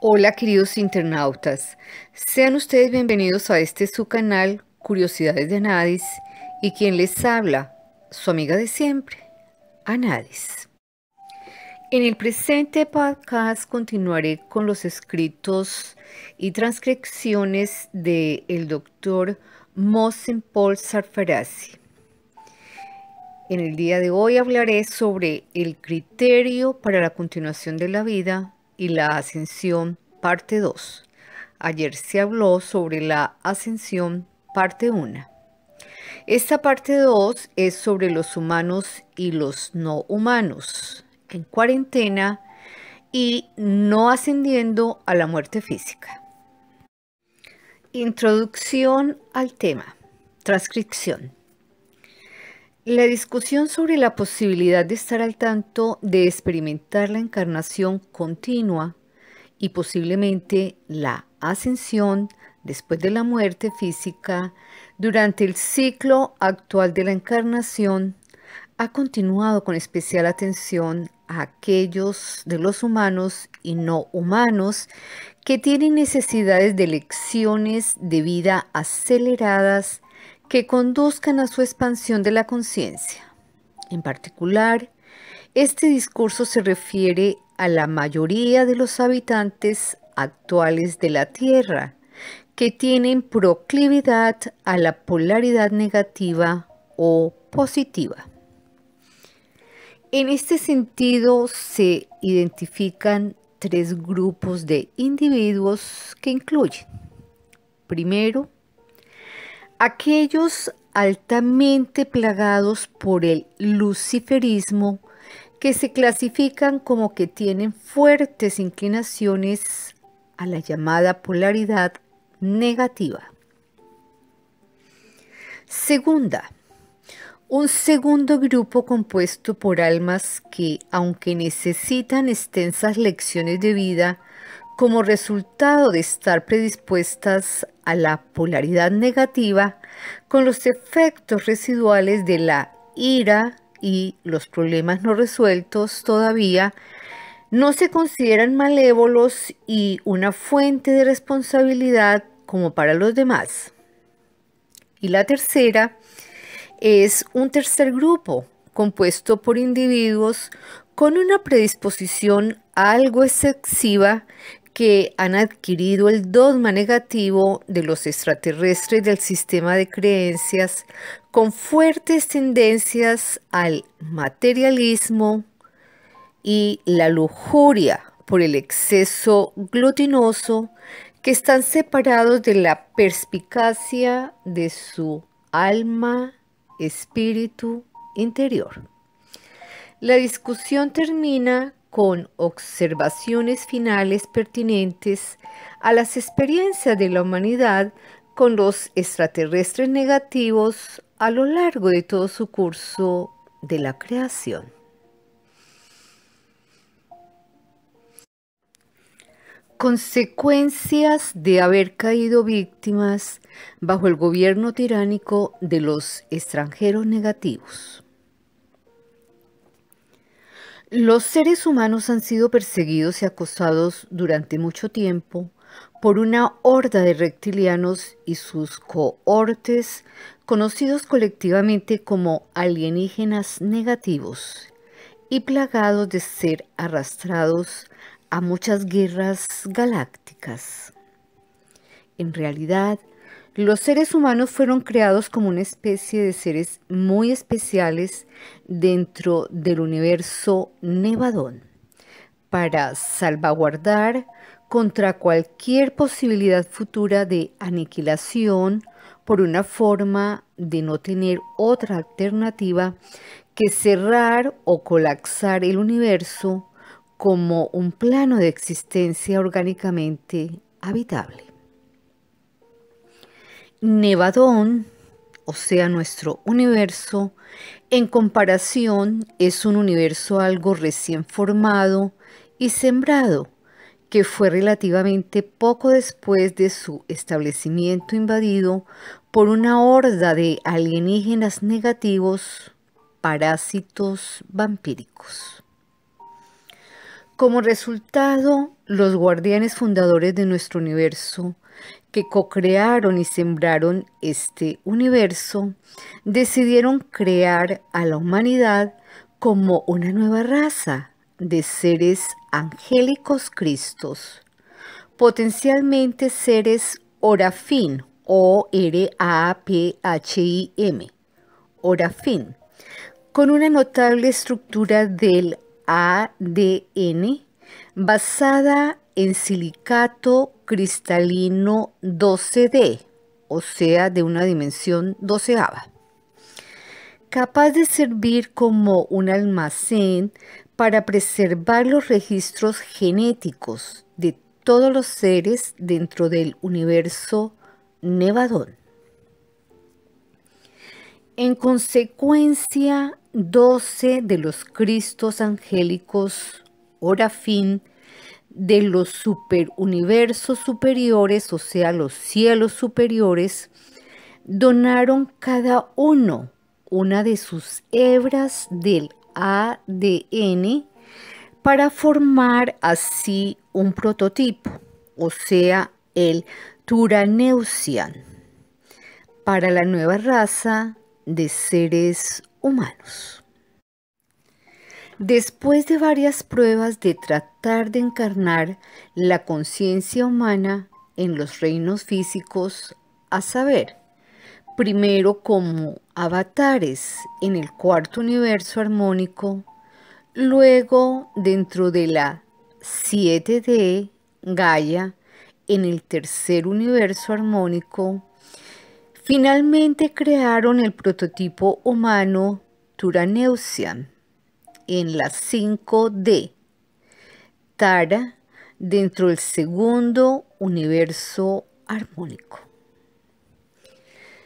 Hola queridos internautas, sean ustedes bienvenidos a este su canal Curiosidades de Anadis y quien les habla, su amiga de siempre, Anadis. En el presente podcast continuaré con los escritos y transcripciones del el doctor Mohsen Paul Sarfarazzi. En el día de hoy hablaré sobre el criterio para la continuación de la vida y la ascensión, parte 2. Ayer se habló sobre la ascensión, parte 1. Esta parte 2 es sobre los humanos y los no humanos en cuarentena y no ascendiendo a la muerte física. Introducción al tema. Transcripción. La discusión sobre la posibilidad de estar al tanto de experimentar la encarnación continua y posiblemente la ascensión después de la muerte física durante el ciclo actual de la encarnación ha continuado con especial atención a aquellos de los humanos y no humanos que tienen necesidades de lecciones de vida aceleradas que conduzcan a su expansión de la conciencia. En particular, este discurso se refiere a la mayoría de los habitantes actuales de la Tierra, que tienen proclividad a la polaridad negativa o positiva. En este sentido se identifican tres grupos de individuos que incluyen. Primero, Aquellos altamente plagados por el luciferismo que se clasifican como que tienen fuertes inclinaciones a la llamada polaridad negativa. Segunda, un segundo grupo compuesto por almas que, aunque necesitan extensas lecciones de vida, como resultado de estar predispuestas a la polaridad negativa, con los efectos residuales de la ira y los problemas no resueltos todavía, no se consideran malévolos y una fuente de responsabilidad como para los demás. Y la tercera es un tercer grupo compuesto por individuos con una predisposición algo excesiva que han adquirido el dogma negativo de los extraterrestres del sistema de creencias con fuertes tendencias al materialismo y la lujuria por el exceso glutinoso que están separados de la perspicacia de su alma, espíritu interior. La discusión termina con observaciones finales pertinentes a las experiencias de la humanidad con los extraterrestres negativos a lo largo de todo su curso de la creación. Consecuencias de haber caído víctimas bajo el gobierno tiránico de los extranjeros negativos. Los seres humanos han sido perseguidos y acosados durante mucho tiempo por una horda de reptilianos y sus cohortes, conocidos colectivamente como alienígenas negativos, y plagados de ser arrastrados a muchas guerras galácticas. En realidad, los seres humanos fueron creados como una especie de seres muy especiales dentro del universo Nevadón para salvaguardar contra cualquier posibilidad futura de aniquilación por una forma de no tener otra alternativa que cerrar o colapsar el universo como un plano de existencia orgánicamente habitable nevadón, o sea, nuestro universo, en comparación es un universo algo recién formado y sembrado, que fue relativamente poco después de su establecimiento invadido por una horda de alienígenas negativos, parásitos vampíricos. Como resultado, los guardianes fundadores de nuestro universo que co-crearon y sembraron este universo, decidieron crear a la humanidad como una nueva raza de seres angélicos cristos, potencialmente seres orafín, O-R-A-P-H-I-M, orafín, con una notable estructura del ADN basada en silicato cristalino 12D, o sea, de una dimensión doceava, capaz de servir como un almacén para preservar los registros genéticos de todos los seres dentro del universo nevadón. En consecuencia, 12 de los Cristos angélicos, fin de los superuniversos superiores, o sea, los cielos superiores, donaron cada uno una de sus hebras del ADN para formar así un prototipo, o sea, el Turaneusian, para la nueva raza de seres humanos. Después de varias pruebas de tratamiento, de encarnar la conciencia humana en los reinos físicos, a saber, primero como avatares en el cuarto universo armónico, luego dentro de la 7D Gaia en el tercer universo armónico, finalmente crearon el prototipo humano turaneusian en la 5D Tara dentro del segundo universo armónico.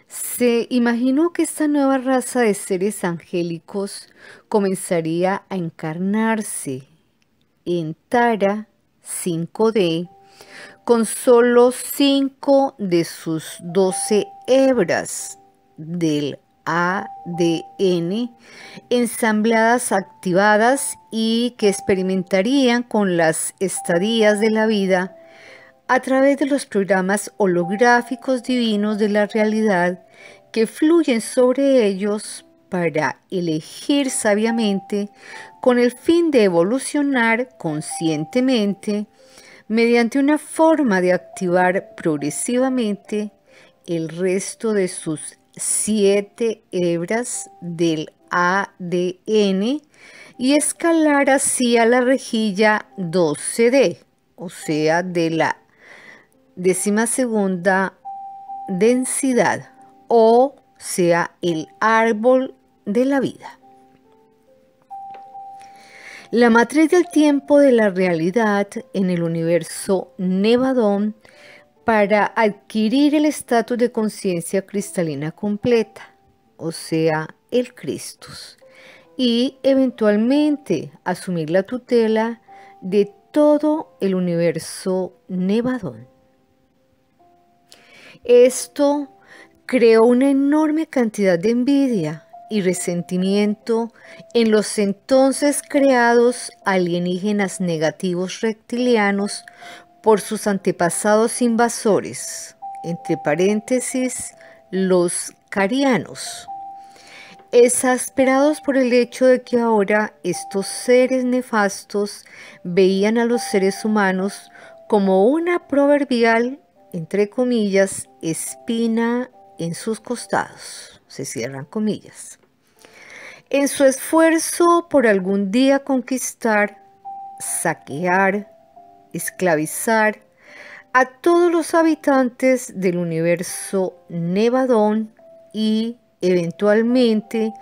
Se imaginó que esta nueva raza de seres angélicos comenzaría a encarnarse en Tara 5D con solo cinco de sus doce hebras del ADN ensambladas activadas y que experimentarían con las estadías de la vida a través de los programas holográficos divinos de la realidad que fluyen sobre ellos para elegir sabiamente con el fin de evolucionar conscientemente mediante una forma de activar progresivamente el resto de sus siete hebras del ADN y escalar así a la rejilla 12D, o sea, de la décima segunda densidad, o sea, el árbol de la vida. La matriz del tiempo de la realidad en el universo Nevadón para adquirir el estatus de conciencia cristalina completa, o sea, el Cristus, y eventualmente asumir la tutela de todo el universo nevadón. Esto creó una enorme cantidad de envidia y resentimiento en los entonces creados alienígenas negativos reptilianos por sus antepasados invasores, entre paréntesis, los carianos, exasperados por el hecho de que ahora estos seres nefastos veían a los seres humanos como una proverbial, entre comillas, espina en sus costados, se cierran comillas. En su esfuerzo por algún día conquistar, saquear, esclavizar a todos los habitantes del universo Nevadón y eventualmente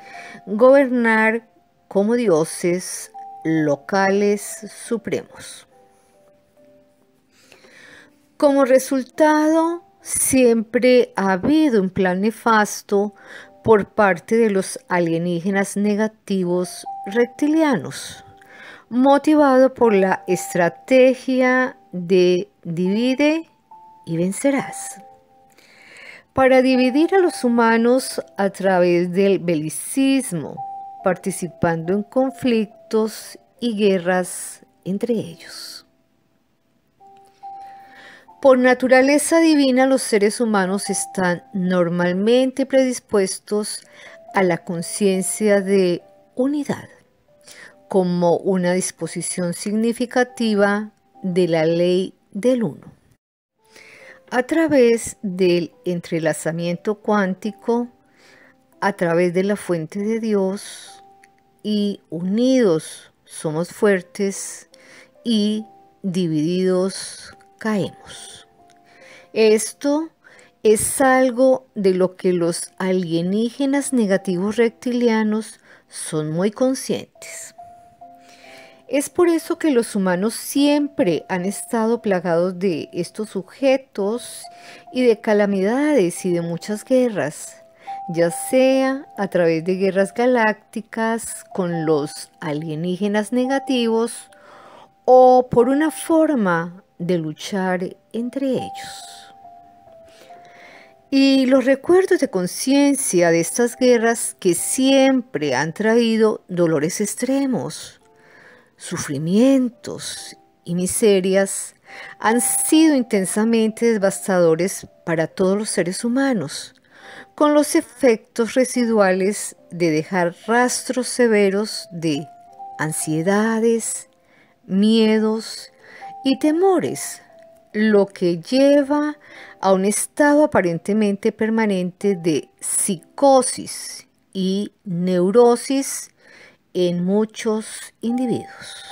gobernar como dioses locales supremos. Como resultado, siempre ha habido un plan nefasto por parte de los alienígenas negativos reptilianos motivado por la estrategia de divide y vencerás. Para dividir a los humanos a través del belicismo, participando en conflictos y guerras entre ellos. Por naturaleza divina los seres humanos están normalmente predispuestos a la conciencia de unidad como una disposición significativa de la ley del uno. A través del entrelazamiento cuántico, a través de la fuente de Dios y unidos somos fuertes y divididos caemos. Esto es algo de lo que los alienígenas negativos reptilianos son muy conscientes. Es por eso que los humanos siempre han estado plagados de estos sujetos y de calamidades y de muchas guerras, ya sea a través de guerras galácticas con los alienígenas negativos o por una forma de luchar entre ellos. Y los recuerdos de conciencia de estas guerras que siempre han traído dolores extremos sufrimientos y miserias han sido intensamente devastadores para todos los seres humanos, con los efectos residuales de dejar rastros severos de ansiedades, miedos y temores, lo que lleva a un estado aparentemente permanente de psicosis y neurosis en muchos individuos.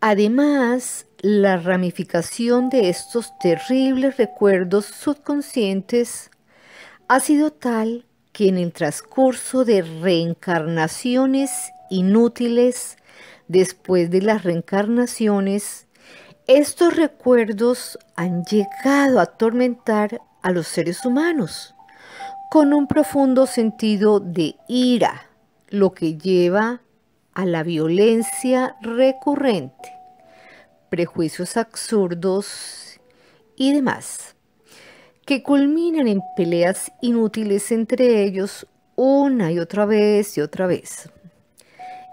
Además, la ramificación de estos terribles recuerdos subconscientes ha sido tal que en el transcurso de reencarnaciones inútiles, después de las reencarnaciones, estos recuerdos han llegado a atormentar a los seres humanos con un profundo sentido de ira, lo que lleva a la violencia recurrente, prejuicios absurdos y demás, que culminan en peleas inútiles entre ellos una y otra vez y otra vez.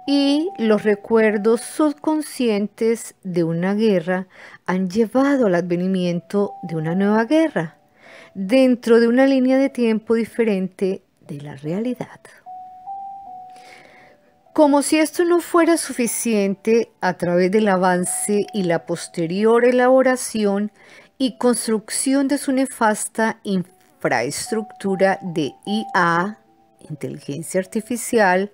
Y los recuerdos subconscientes de una guerra han llevado al advenimiento de una nueva guerra, dentro de una línea de tiempo diferente de la realidad. Como si esto no fuera suficiente, a través del avance y la posterior elaboración y construcción de su nefasta infraestructura de IA, inteligencia artificial,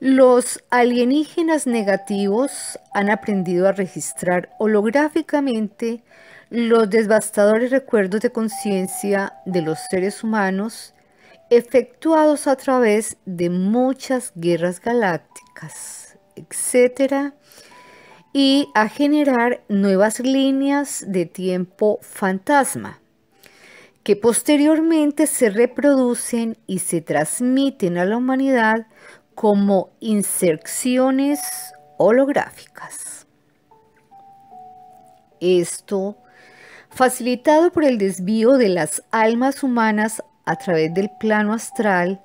los alienígenas negativos han aprendido a registrar holográficamente los devastadores recuerdos de conciencia de los seres humanos efectuados a través de muchas guerras galácticas, etc. Y a generar nuevas líneas de tiempo fantasma que posteriormente se reproducen y se transmiten a la humanidad como inserciones holográficas. Esto facilitado por el desvío de las almas humanas a través del plano astral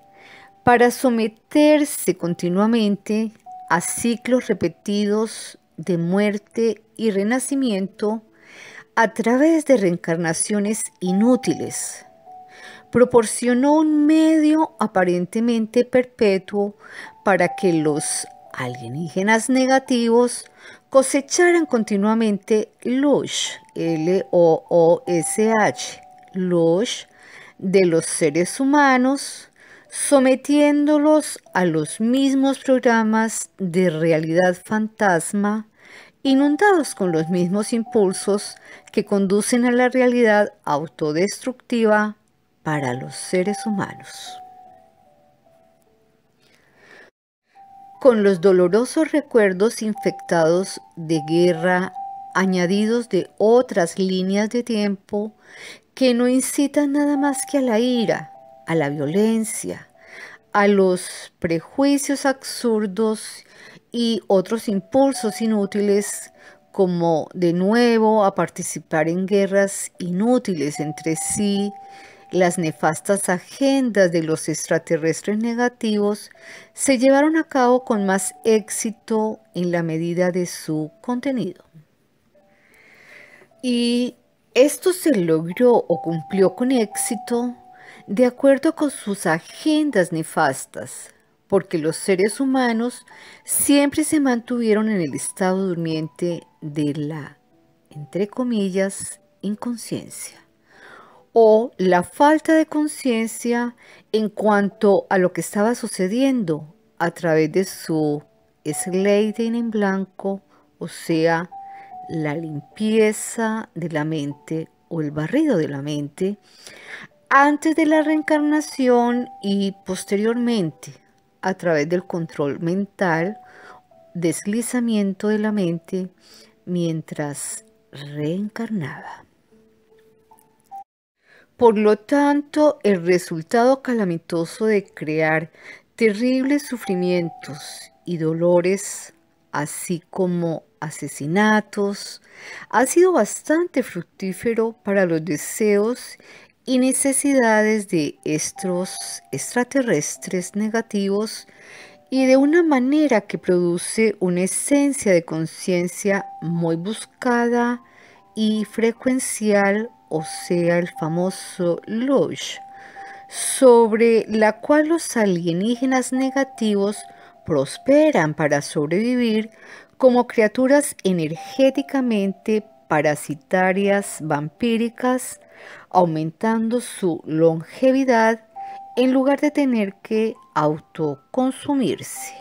para someterse continuamente a ciclos repetidos de muerte y renacimiento a través de reencarnaciones inútiles. Proporcionó un medio aparentemente perpetuo para que los alienígenas negativos cosecharan continuamente los L-O-O-S-H, de los seres humanos, sometiéndolos a los mismos programas de realidad fantasma, inundados con los mismos impulsos que conducen a la realidad autodestructiva para los seres humanos. con los dolorosos recuerdos infectados de guerra añadidos de otras líneas de tiempo que no incitan nada más que a la ira, a la violencia, a los prejuicios absurdos y otros impulsos inútiles como de nuevo a participar en guerras inútiles entre sí, las nefastas agendas de los extraterrestres negativos se llevaron a cabo con más éxito en la medida de su contenido. Y esto se logró o cumplió con éxito de acuerdo con sus agendas nefastas, porque los seres humanos siempre se mantuvieron en el estado durmiente de la, entre comillas, inconsciencia o la falta de conciencia en cuanto a lo que estaba sucediendo a través de su sliding en blanco, o sea, la limpieza de la mente o el barrido de la mente antes de la reencarnación y posteriormente a través del control mental, deslizamiento de la mente mientras reencarnaba. Por lo tanto, el resultado calamitoso de crear terribles sufrimientos y dolores, así como asesinatos, ha sido bastante fructífero para los deseos y necesidades de estos extraterrestres negativos y de una manera que produce una esencia de conciencia muy buscada y frecuencial o sea el famoso Lodge, sobre la cual los alienígenas negativos prosperan para sobrevivir como criaturas energéticamente parasitarias vampíricas, aumentando su longevidad en lugar de tener que autoconsumirse.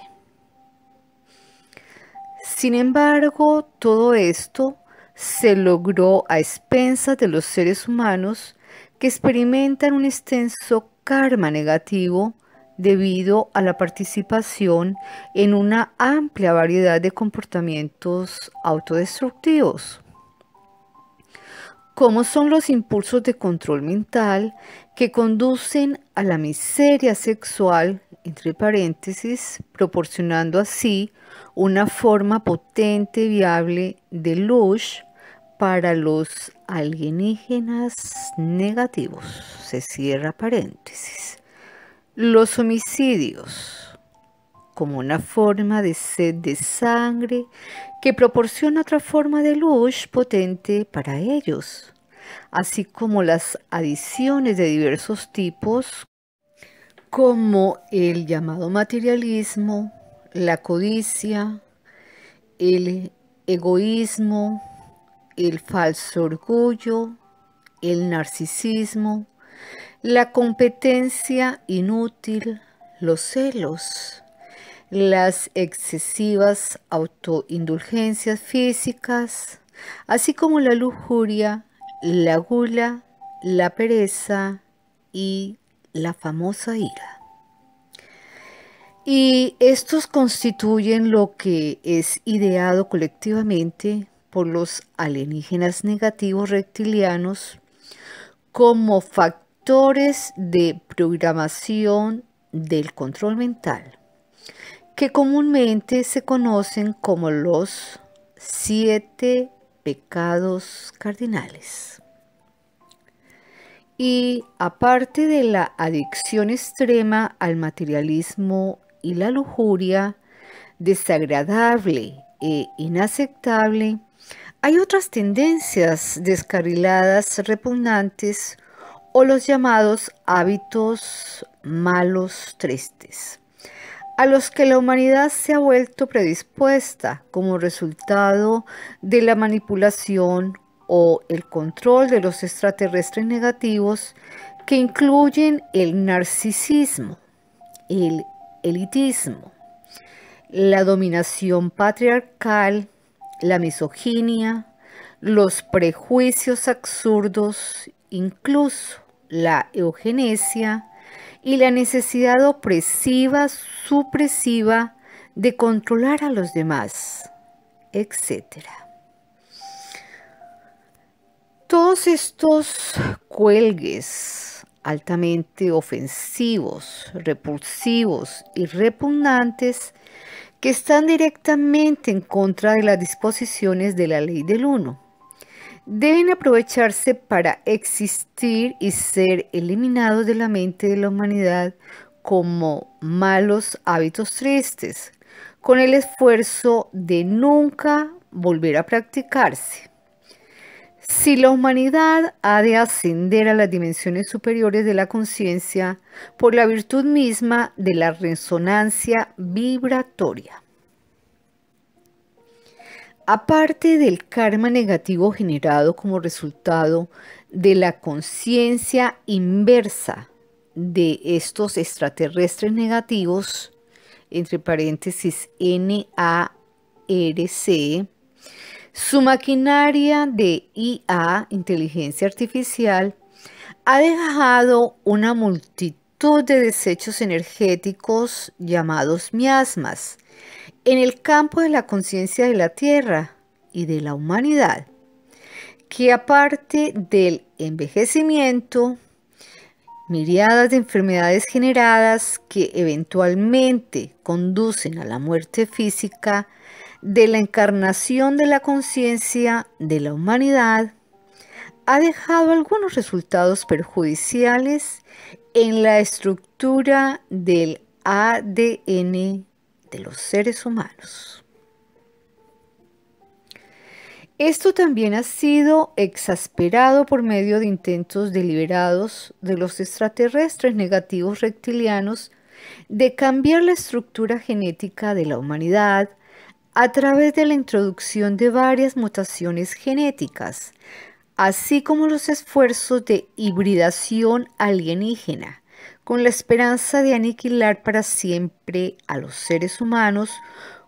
Sin embargo, todo esto se logró a expensas de los seres humanos que experimentan un extenso karma negativo debido a la participación en una amplia variedad de comportamientos autodestructivos. ¿Cómo son los impulsos de control mental que conducen a la miseria sexual, entre paréntesis, proporcionando así una forma potente y viable de lush para los alienígenas negativos. Se cierra paréntesis. Los homicidios como una forma de sed de sangre que proporciona otra forma de luz potente para ellos, así como las adiciones de diversos tipos como el llamado materialismo, la codicia, el egoísmo, el falso orgullo, el narcisismo, la competencia inútil, los celos, las excesivas autoindulgencias físicas, así como la lujuria, la gula, la pereza y la famosa ira. Y estos constituyen lo que es ideado colectivamente por los alienígenas negativos reptilianos como factores de programación del control mental, que comúnmente se conocen como los siete pecados cardinales. Y aparte de la adicción extrema al materialismo y la lujuria, desagradable e inaceptable, hay otras tendencias descarriladas, repugnantes o los llamados hábitos malos tristes, a los que la humanidad se ha vuelto predispuesta como resultado de la manipulación o el control de los extraterrestres negativos que incluyen el narcisismo, el elitismo, la dominación patriarcal, la misoginia, los prejuicios absurdos, incluso la eugenesia y la necesidad opresiva, supresiva de controlar a los demás, etc. Todos estos cuelgues altamente ofensivos, repulsivos y repugnantes que están directamente en contra de las disposiciones de la ley del uno. Deben aprovecharse para existir y ser eliminados de la mente de la humanidad como malos hábitos tristes, con el esfuerzo de nunca volver a practicarse. Si la humanidad ha de ascender a las dimensiones superiores de la conciencia por la virtud misma de la resonancia vibratoria. Aparte del karma negativo generado como resultado de la conciencia inversa de estos extraterrestres negativos, entre paréntesis NARC, su maquinaria de IA, inteligencia artificial, ha dejado una multitud de desechos energéticos llamados miasmas en el campo de la conciencia de la Tierra y de la humanidad, que aparte del envejecimiento, miriadas de enfermedades generadas que eventualmente conducen a la muerte física, de la encarnación de la conciencia de la humanidad ha dejado algunos resultados perjudiciales en la estructura del ADN de los seres humanos. Esto también ha sido exasperado por medio de intentos deliberados de los extraterrestres negativos reptilianos de cambiar la estructura genética de la humanidad a través de la introducción de varias mutaciones genéticas, así como los esfuerzos de hibridación alienígena, con la esperanza de aniquilar para siempre a los seres humanos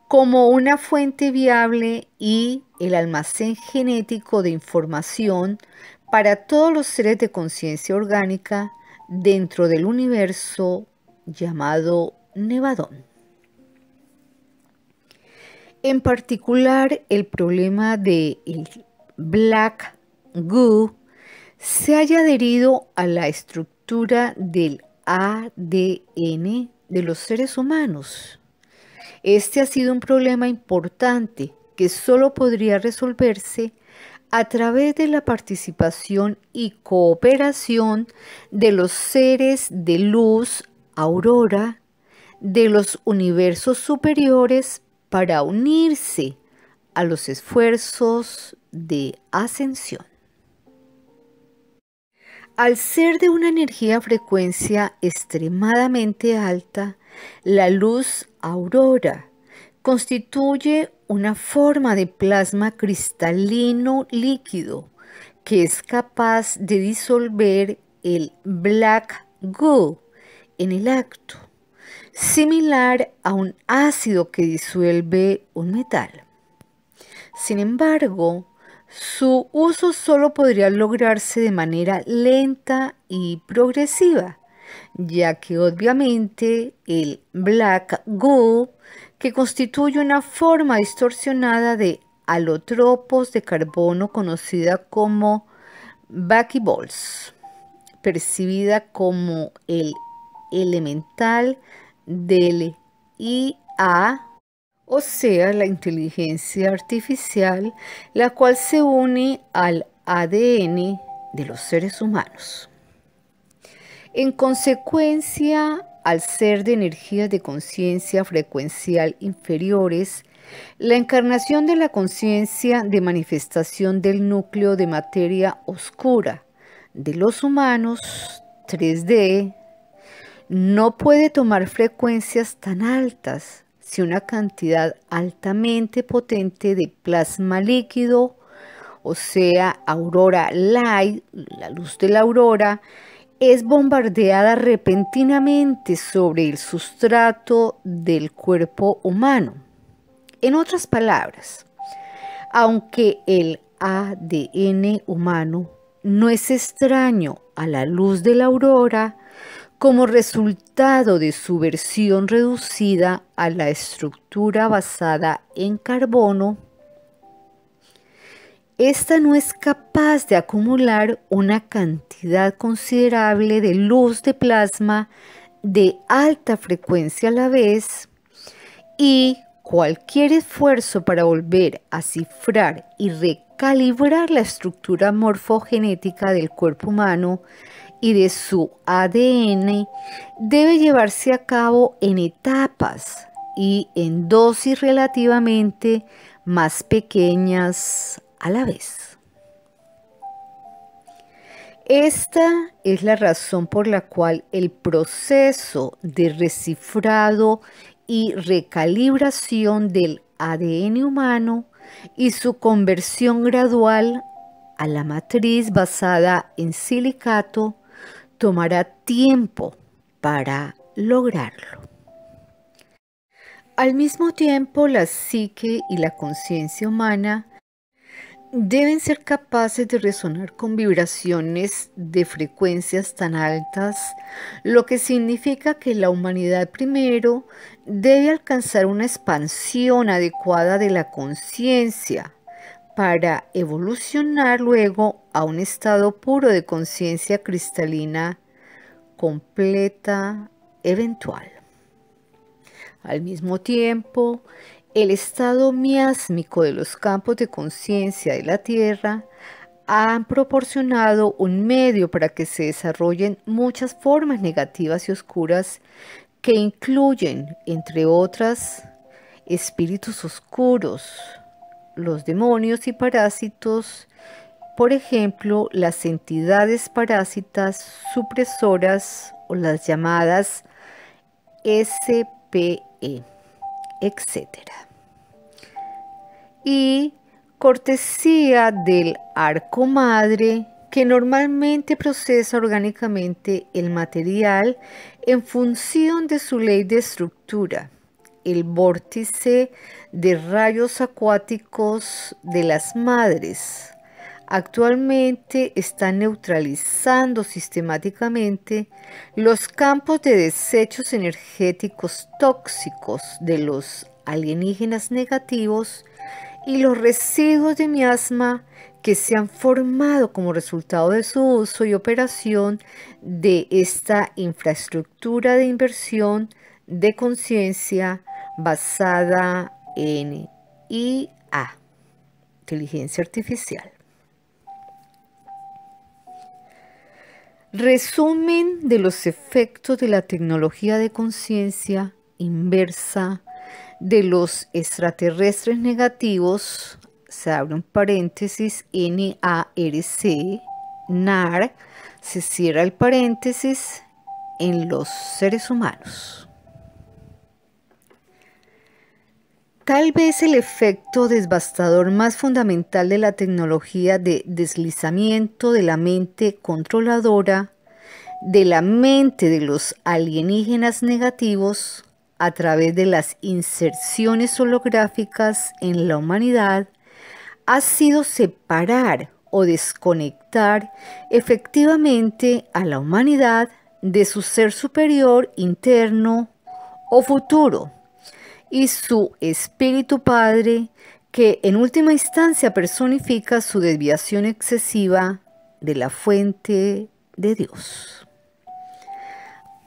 como una fuente viable y el almacén genético de información para todos los seres de conciencia orgánica dentro del universo llamado Nevadón. En particular, el problema del black goo se haya adherido a la estructura del ADN de los seres humanos. Este ha sido un problema importante que solo podría resolverse a través de la participación y cooperación de los seres de luz, aurora, de los universos superiores para unirse a los esfuerzos de ascensión. Al ser de una energía frecuencia extremadamente alta, la luz aurora constituye una forma de plasma cristalino líquido que es capaz de disolver el black goo en el acto similar a un ácido que disuelve un metal. Sin embargo, su uso solo podría lograrse de manera lenta y progresiva, ya que obviamente el black goo, que constituye una forma distorsionada de alotropos de carbono conocida como buckyballs, percibida como el elemental del IA, o sea, la inteligencia artificial, la cual se une al ADN de los seres humanos. En consecuencia, al ser de energías de conciencia frecuencial inferiores, la encarnación de la conciencia de manifestación del núcleo de materia oscura de los humanos 3D no puede tomar frecuencias tan altas si una cantidad altamente potente de plasma líquido, o sea, aurora light, la luz de la aurora, es bombardeada repentinamente sobre el sustrato del cuerpo humano. En otras palabras, aunque el ADN humano no es extraño a la luz de la aurora, como resultado de su versión reducida a la estructura basada en carbono, esta no es capaz de acumular una cantidad considerable de luz de plasma de alta frecuencia a la vez y cualquier esfuerzo para volver a cifrar y recalibrar la estructura morfogenética del cuerpo humano y de su ADN debe llevarse a cabo en etapas y en dosis relativamente más pequeñas a la vez. Esta es la razón por la cual el proceso de recifrado y recalibración del ADN humano y su conversión gradual a la matriz basada en silicato tomará tiempo para lograrlo. Al mismo tiempo, la psique y la conciencia humana deben ser capaces de resonar con vibraciones de frecuencias tan altas, lo que significa que la humanidad primero debe alcanzar una expansión adecuada de la conciencia para evolucionar luego a un estado puro de conciencia cristalina completa eventual. Al mismo tiempo, el estado miásmico de los campos de conciencia de la Tierra han proporcionado un medio para que se desarrollen muchas formas negativas y oscuras que incluyen, entre otras, espíritus oscuros, los demonios y parásitos, por ejemplo, las entidades parásitas supresoras o las llamadas SPE, etc. Y cortesía del arco madre que normalmente procesa orgánicamente el material en función de su ley de estructura el vórtice de rayos acuáticos de las madres. Actualmente está neutralizando sistemáticamente los campos de desechos energéticos tóxicos de los alienígenas negativos y los residuos de miasma que se han formado como resultado de su uso y operación de esta infraestructura de inversión de conciencia basada en IA, inteligencia artificial. Resumen de los efectos de la tecnología de conciencia inversa de los extraterrestres negativos, se abre un paréntesis, NARC, NAR, se cierra el paréntesis en los seres humanos. Tal vez el efecto devastador más fundamental de la tecnología de deslizamiento de la mente controladora, de la mente de los alienígenas negativos, a través de las inserciones holográficas en la humanidad, ha sido separar o desconectar efectivamente a la humanidad de su ser superior interno o futuro y su Espíritu Padre, que en última instancia personifica su desviación excesiva de la fuente de Dios.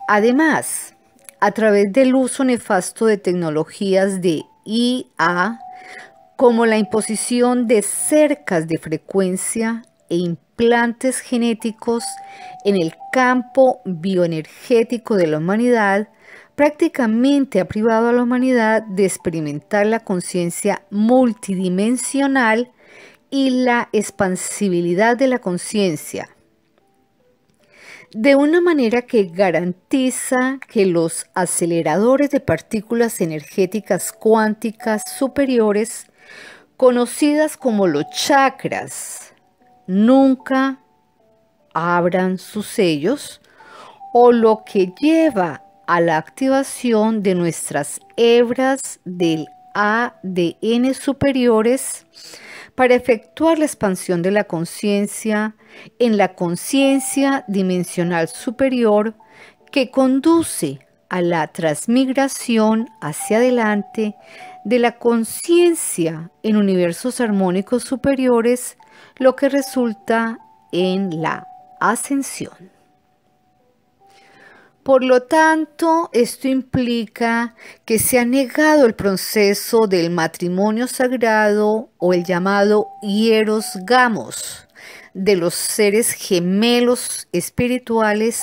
Además, a través del uso nefasto de tecnologías de IA, como la imposición de cercas de frecuencia e implantes genéticos en el campo bioenergético de la humanidad, prácticamente ha privado a la humanidad de experimentar la conciencia multidimensional y la expansibilidad de la conciencia, de una manera que garantiza que los aceleradores de partículas energéticas cuánticas superiores, conocidas como los chakras, nunca abran sus sellos o lo que lleva a la activación de nuestras hebras del ADN superiores para efectuar la expansión de la conciencia en la conciencia dimensional superior que conduce a la transmigración hacia adelante de la conciencia en universos armónicos superiores, lo que resulta en la ascensión. Por lo tanto, esto implica que se ha negado el proceso del matrimonio sagrado o el llamado hieros gamos de los seres gemelos espirituales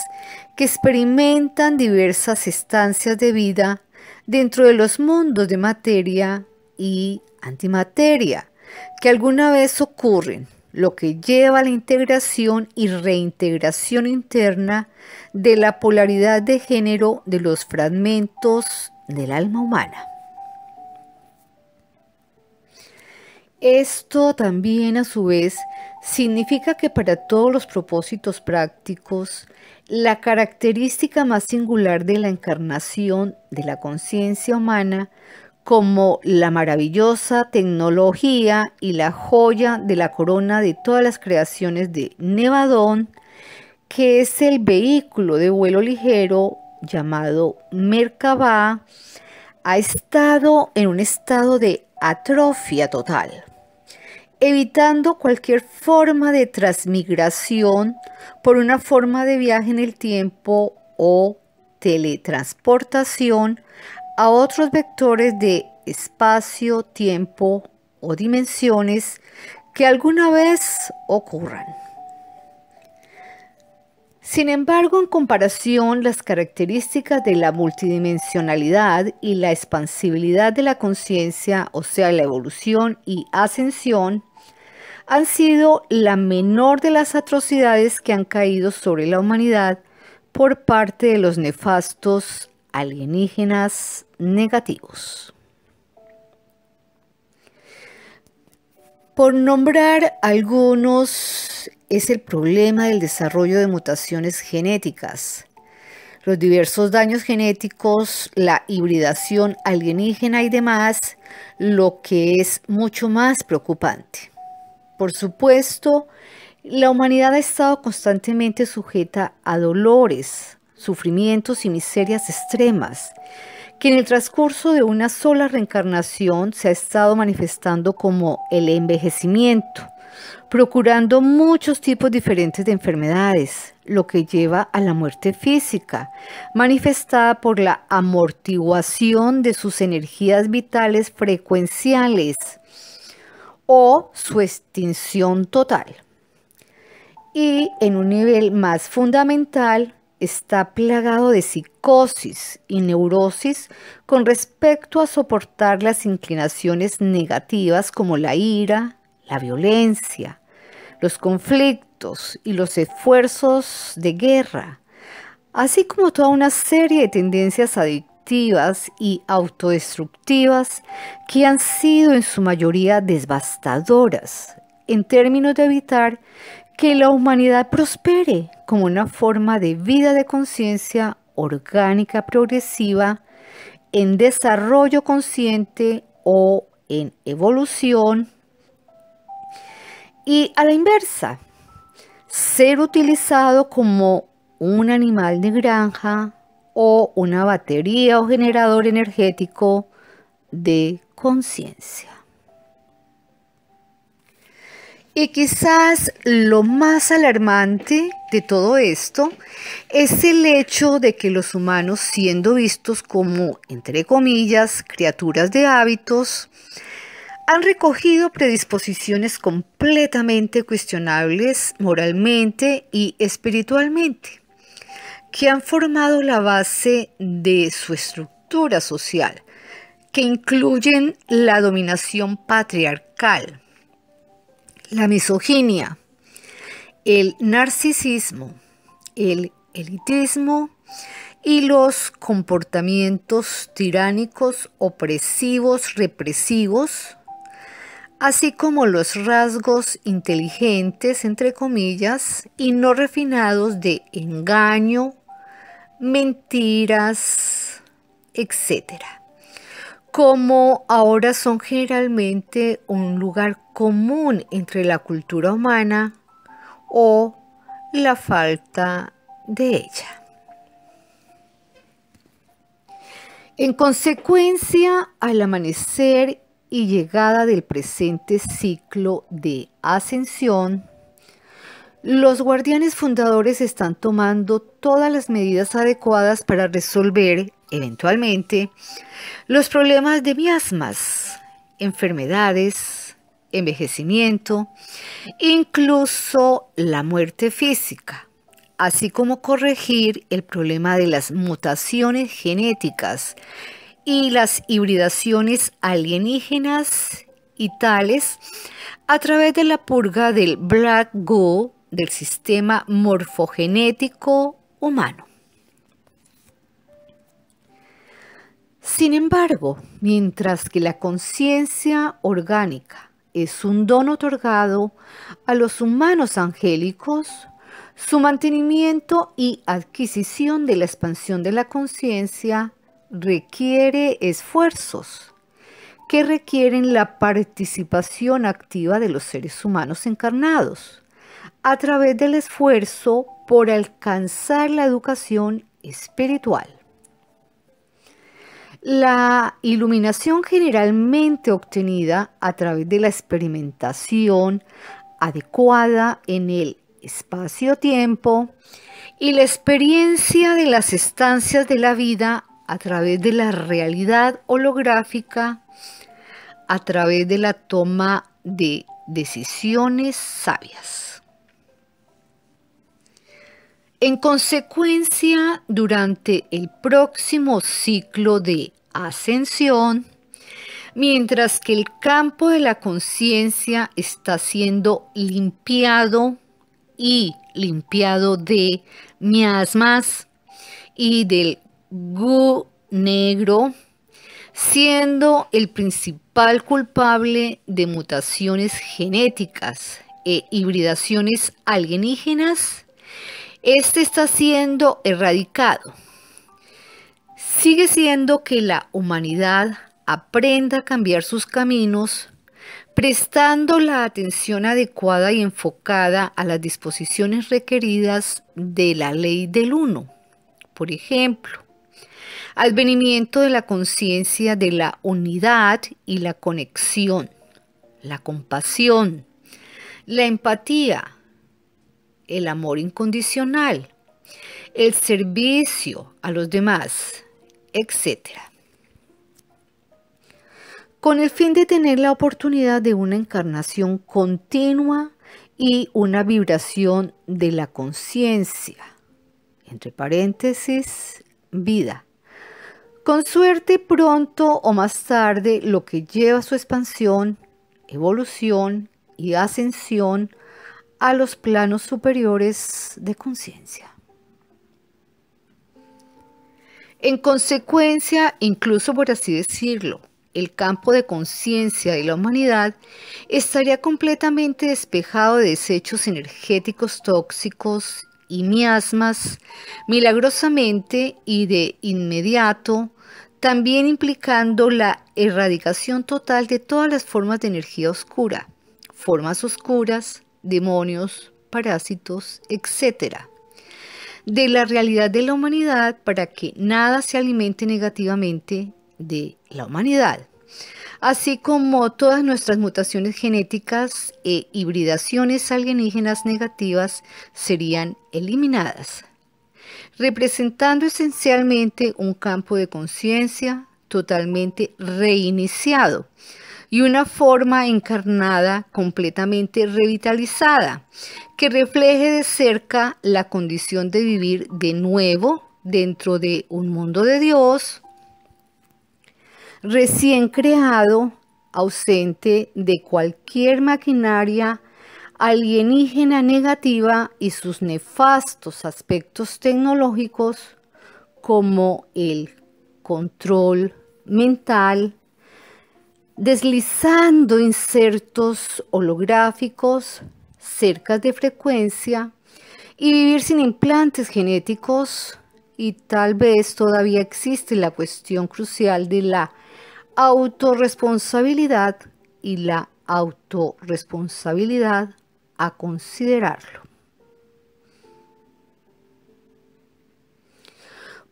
que experimentan diversas estancias de vida dentro de los mundos de materia y antimateria que alguna vez ocurren, lo que lleva a la integración y reintegración interna de la polaridad de género de los fragmentos del alma humana. Esto también a su vez significa que para todos los propósitos prácticos, la característica más singular de la encarnación de la conciencia humana como la maravillosa tecnología y la joya de la corona de todas las creaciones de Nevadón que es el vehículo de vuelo ligero llamado Merkava ha estado en un estado de atrofia total, evitando cualquier forma de transmigración por una forma de viaje en el tiempo o teletransportación a otros vectores de espacio, tiempo o dimensiones que alguna vez ocurran. Sin embargo, en comparación, las características de la multidimensionalidad y la expansibilidad de la conciencia, o sea, la evolución y ascensión, han sido la menor de las atrocidades que han caído sobre la humanidad por parte de los nefastos alienígenas negativos. Por nombrar algunos es el problema del desarrollo de mutaciones genéticas. Los diversos daños genéticos, la hibridación alienígena y demás, lo que es mucho más preocupante. Por supuesto, la humanidad ha estado constantemente sujeta a dolores, sufrimientos y miserias extremas, que en el transcurso de una sola reencarnación se ha estado manifestando como el envejecimiento, procurando muchos tipos diferentes de enfermedades, lo que lleva a la muerte física, manifestada por la amortiguación de sus energías vitales frecuenciales o su extinción total. Y en un nivel más fundamental, está plagado de psicosis y neurosis con respecto a soportar las inclinaciones negativas como la ira, la violencia, los conflictos y los esfuerzos de guerra, así como toda una serie de tendencias adictivas y autodestructivas que han sido en su mayoría devastadoras en términos de evitar que la humanidad prospere como una forma de vida de conciencia orgánica progresiva en desarrollo consciente o en evolución y a la inversa, ser utilizado como un animal de granja o una batería o generador energético de conciencia. Y quizás lo más alarmante de todo esto es el hecho de que los humanos, siendo vistos como, entre comillas, criaturas de hábitos, han recogido predisposiciones completamente cuestionables moralmente y espiritualmente, que han formado la base de su estructura social, que incluyen la dominación patriarcal, la misoginia, el narcisismo, el elitismo y los comportamientos tiránicos, opresivos, represivos, así como los rasgos inteligentes, entre comillas, y no refinados de engaño, mentiras, etc. Como ahora son generalmente un lugar común entre la cultura humana o la falta de ella. En consecuencia, al amanecer y llegada del presente ciclo de ascensión, los guardianes fundadores están tomando todas las medidas adecuadas para resolver, eventualmente, los problemas de miasmas, enfermedades, envejecimiento, incluso la muerte física, así como corregir el problema de las mutaciones genéticas y las hibridaciones alienígenas y tales a través de la purga del Black Go del sistema morfogenético humano. Sin embargo, mientras que la conciencia orgánica es un don otorgado a los humanos angélicos, su mantenimiento y adquisición de la expansión de la conciencia requiere esfuerzos que requieren la participación activa de los seres humanos encarnados a través del esfuerzo por alcanzar la educación espiritual. La iluminación generalmente obtenida a través de la experimentación adecuada en el espacio-tiempo y la experiencia de las estancias de la vida a través de la realidad holográfica, a través de la toma de decisiones sabias. En consecuencia, durante el próximo ciclo de ascensión, mientras que el campo de la conciencia está siendo limpiado y limpiado de miasmas y del Gu negro, siendo el principal culpable de mutaciones genéticas e hibridaciones alienígenas, este está siendo erradicado. Sigue siendo que la humanidad aprenda a cambiar sus caminos, prestando la atención adecuada y enfocada a las disposiciones requeridas de la ley del uno. Por ejemplo, advenimiento de la conciencia de la unidad y la conexión, la compasión, la empatía, el amor incondicional, el servicio a los demás, etc. Con el fin de tener la oportunidad de una encarnación continua y una vibración de la conciencia, entre paréntesis, vida, con suerte pronto o más tarde lo que lleva su expansión, evolución y ascensión a los planos superiores de conciencia. En consecuencia, incluso por así decirlo, el campo de conciencia de la humanidad estaría completamente despejado de desechos energéticos tóxicos y miasmas, milagrosamente y de inmediato, también implicando la erradicación total de todas las formas de energía oscura, formas oscuras, demonios, parásitos, etc., de la realidad de la humanidad para que nada se alimente negativamente de la humanidad así como todas nuestras mutaciones genéticas e hibridaciones alienígenas negativas serían eliminadas, representando esencialmente un campo de conciencia totalmente reiniciado y una forma encarnada completamente revitalizada que refleje de cerca la condición de vivir de nuevo dentro de un mundo de Dios, recién creado, ausente de cualquier maquinaria alienígena negativa y sus nefastos aspectos tecnológicos como el control mental, deslizando insertos holográficos cerca de frecuencia y vivir sin implantes genéticos y tal vez todavía existe la cuestión crucial de la autorresponsabilidad y la autorresponsabilidad a considerarlo.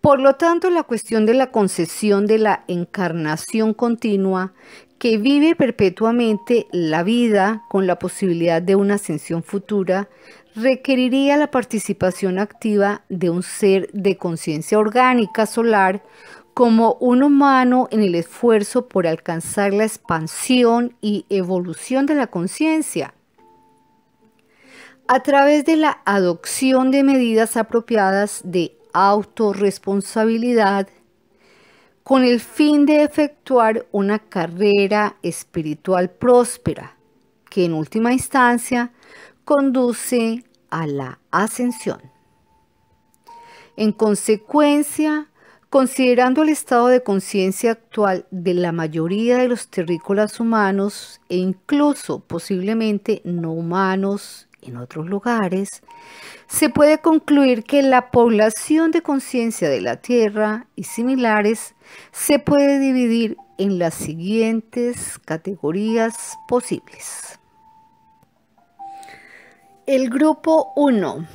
Por lo tanto, la cuestión de la concesión de la encarnación continua que vive perpetuamente la vida con la posibilidad de una ascensión futura requeriría la participación activa de un ser de conciencia orgánica solar como un humano en el esfuerzo por alcanzar la expansión y evolución de la conciencia. A través de la adopción de medidas apropiadas de autorresponsabilidad, con el fin de efectuar una carrera espiritual próspera, que en última instancia conduce a la ascensión. En consecuencia, Considerando el estado de conciencia actual de la mayoría de los terrícolas humanos e incluso posiblemente no humanos en otros lugares, se puede concluir que la población de conciencia de la Tierra y similares se puede dividir en las siguientes categorías posibles. El grupo 1.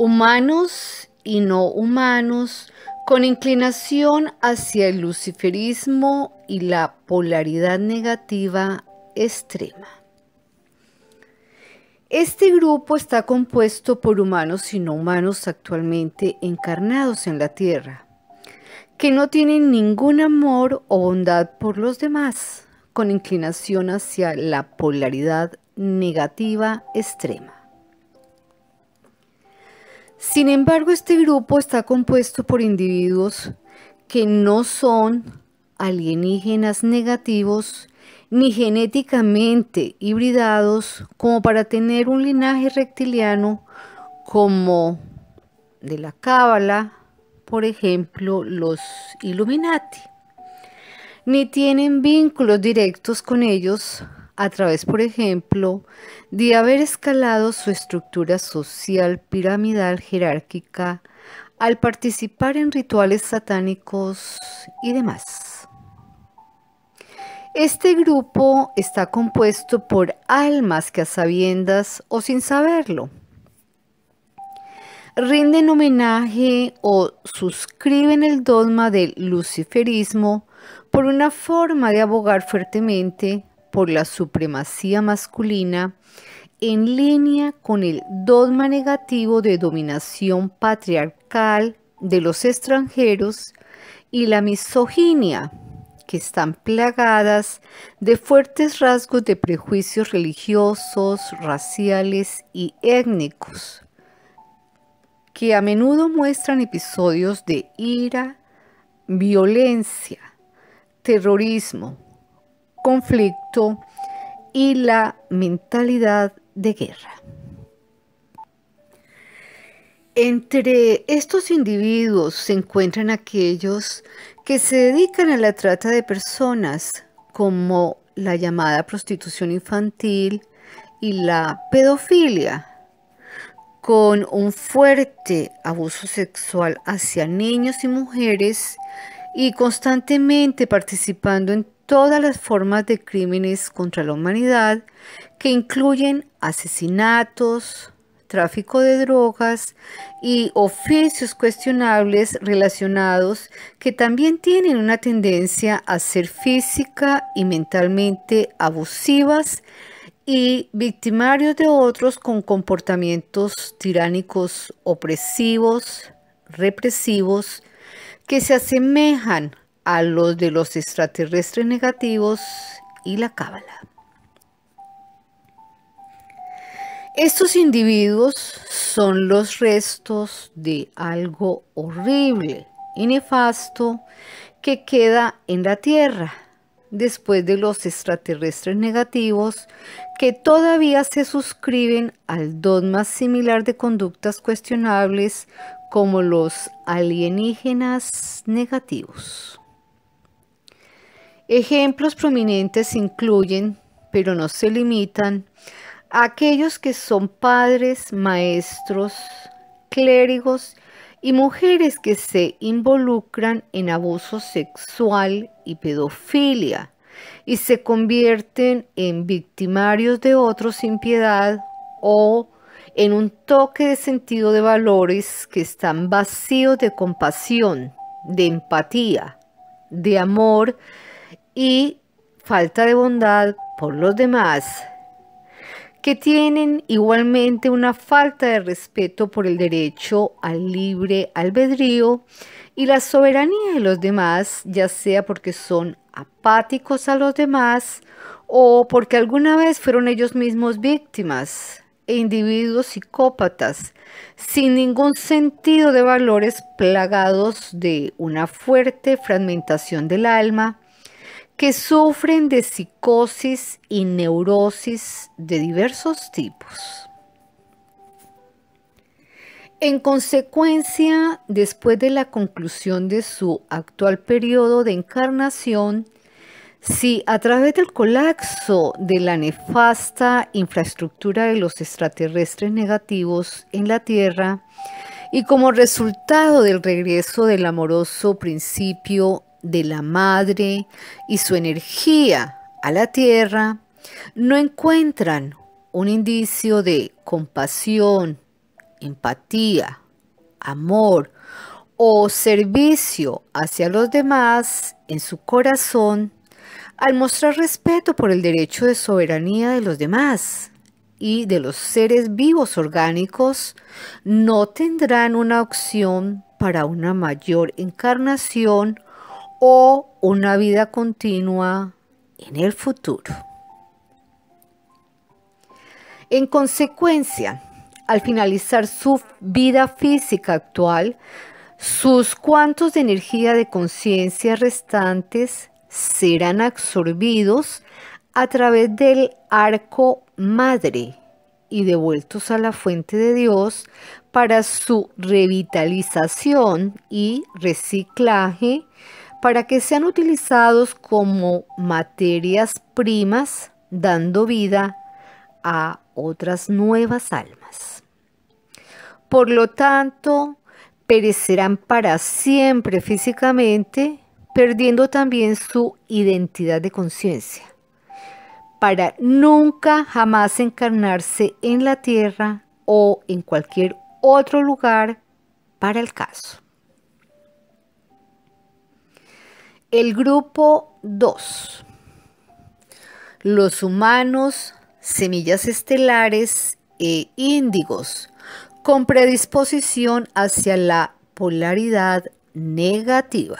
Humanos y no humanos con inclinación hacia el luciferismo y la polaridad negativa extrema. Este grupo está compuesto por humanos y no humanos actualmente encarnados en la Tierra, que no tienen ningún amor o bondad por los demás, con inclinación hacia la polaridad negativa extrema. Sin embargo, este grupo está compuesto por individuos que no son alienígenas negativos ni genéticamente hibridados como para tener un linaje reptiliano como de la cábala, por ejemplo, los Illuminati, ni tienen vínculos directos con ellos a través, por ejemplo, de haber escalado su estructura social piramidal jerárquica al participar en rituales satánicos y demás. Este grupo está compuesto por almas que a sabiendas o sin saberlo rinden homenaje o suscriben el dogma del luciferismo por una forma de abogar fuertemente por la supremacía masculina en línea con el dogma negativo de dominación patriarcal de los extranjeros y la misoginia, que están plagadas de fuertes rasgos de prejuicios religiosos, raciales y étnicos, que a menudo muestran episodios de ira, violencia, terrorismo, conflicto y la mentalidad de guerra. Entre estos individuos se encuentran aquellos que se dedican a la trata de personas, como la llamada prostitución infantil y la pedofilia, con un fuerte abuso sexual hacia niños y mujeres y constantemente participando en todas las formas de crímenes contra la humanidad que incluyen asesinatos, tráfico de drogas y oficios cuestionables relacionados que también tienen una tendencia a ser física y mentalmente abusivas y victimarios de otros con comportamientos tiránicos opresivos, represivos, que se asemejan a los de los extraterrestres negativos y la cábala. Estos individuos son los restos de algo horrible y nefasto que queda en la Tierra después de los extraterrestres negativos que todavía se suscriben al dogma similar de conductas cuestionables como los alienígenas negativos. Ejemplos prominentes incluyen, pero no se limitan, a aquellos que son padres, maestros, clérigos y mujeres que se involucran en abuso sexual y pedofilia y se convierten en victimarios de otros sin piedad o en un toque de sentido de valores que están vacíos de compasión, de empatía, de amor, y falta de bondad por los demás, que tienen igualmente una falta de respeto por el derecho al libre albedrío y la soberanía de los demás, ya sea porque son apáticos a los demás o porque alguna vez fueron ellos mismos víctimas e individuos psicópatas, sin ningún sentido de valores plagados de una fuerte fragmentación del alma, que sufren de psicosis y neurosis de diversos tipos. En consecuencia, después de la conclusión de su actual periodo de encarnación, si a través del colapso de la nefasta infraestructura de los extraterrestres negativos en la Tierra y como resultado del regreso del amoroso principio de la madre y su energía a la tierra, no encuentran un indicio de compasión, empatía, amor o servicio hacia los demás en su corazón al mostrar respeto por el derecho de soberanía de los demás y de los seres vivos orgánicos, no tendrán una opción para una mayor encarnación o una vida continua en el futuro. En consecuencia, al finalizar su vida física actual, sus cuantos de energía de conciencia restantes serán absorbidos a través del arco madre y devueltos a la fuente de Dios para su revitalización y reciclaje para que sean utilizados como materias primas, dando vida a otras nuevas almas. Por lo tanto, perecerán para siempre físicamente, perdiendo también su identidad de conciencia, para nunca jamás encarnarse en la tierra o en cualquier otro lugar para el caso. El grupo 2. Los humanos, semillas estelares e índigos, con predisposición hacia la polaridad negativa.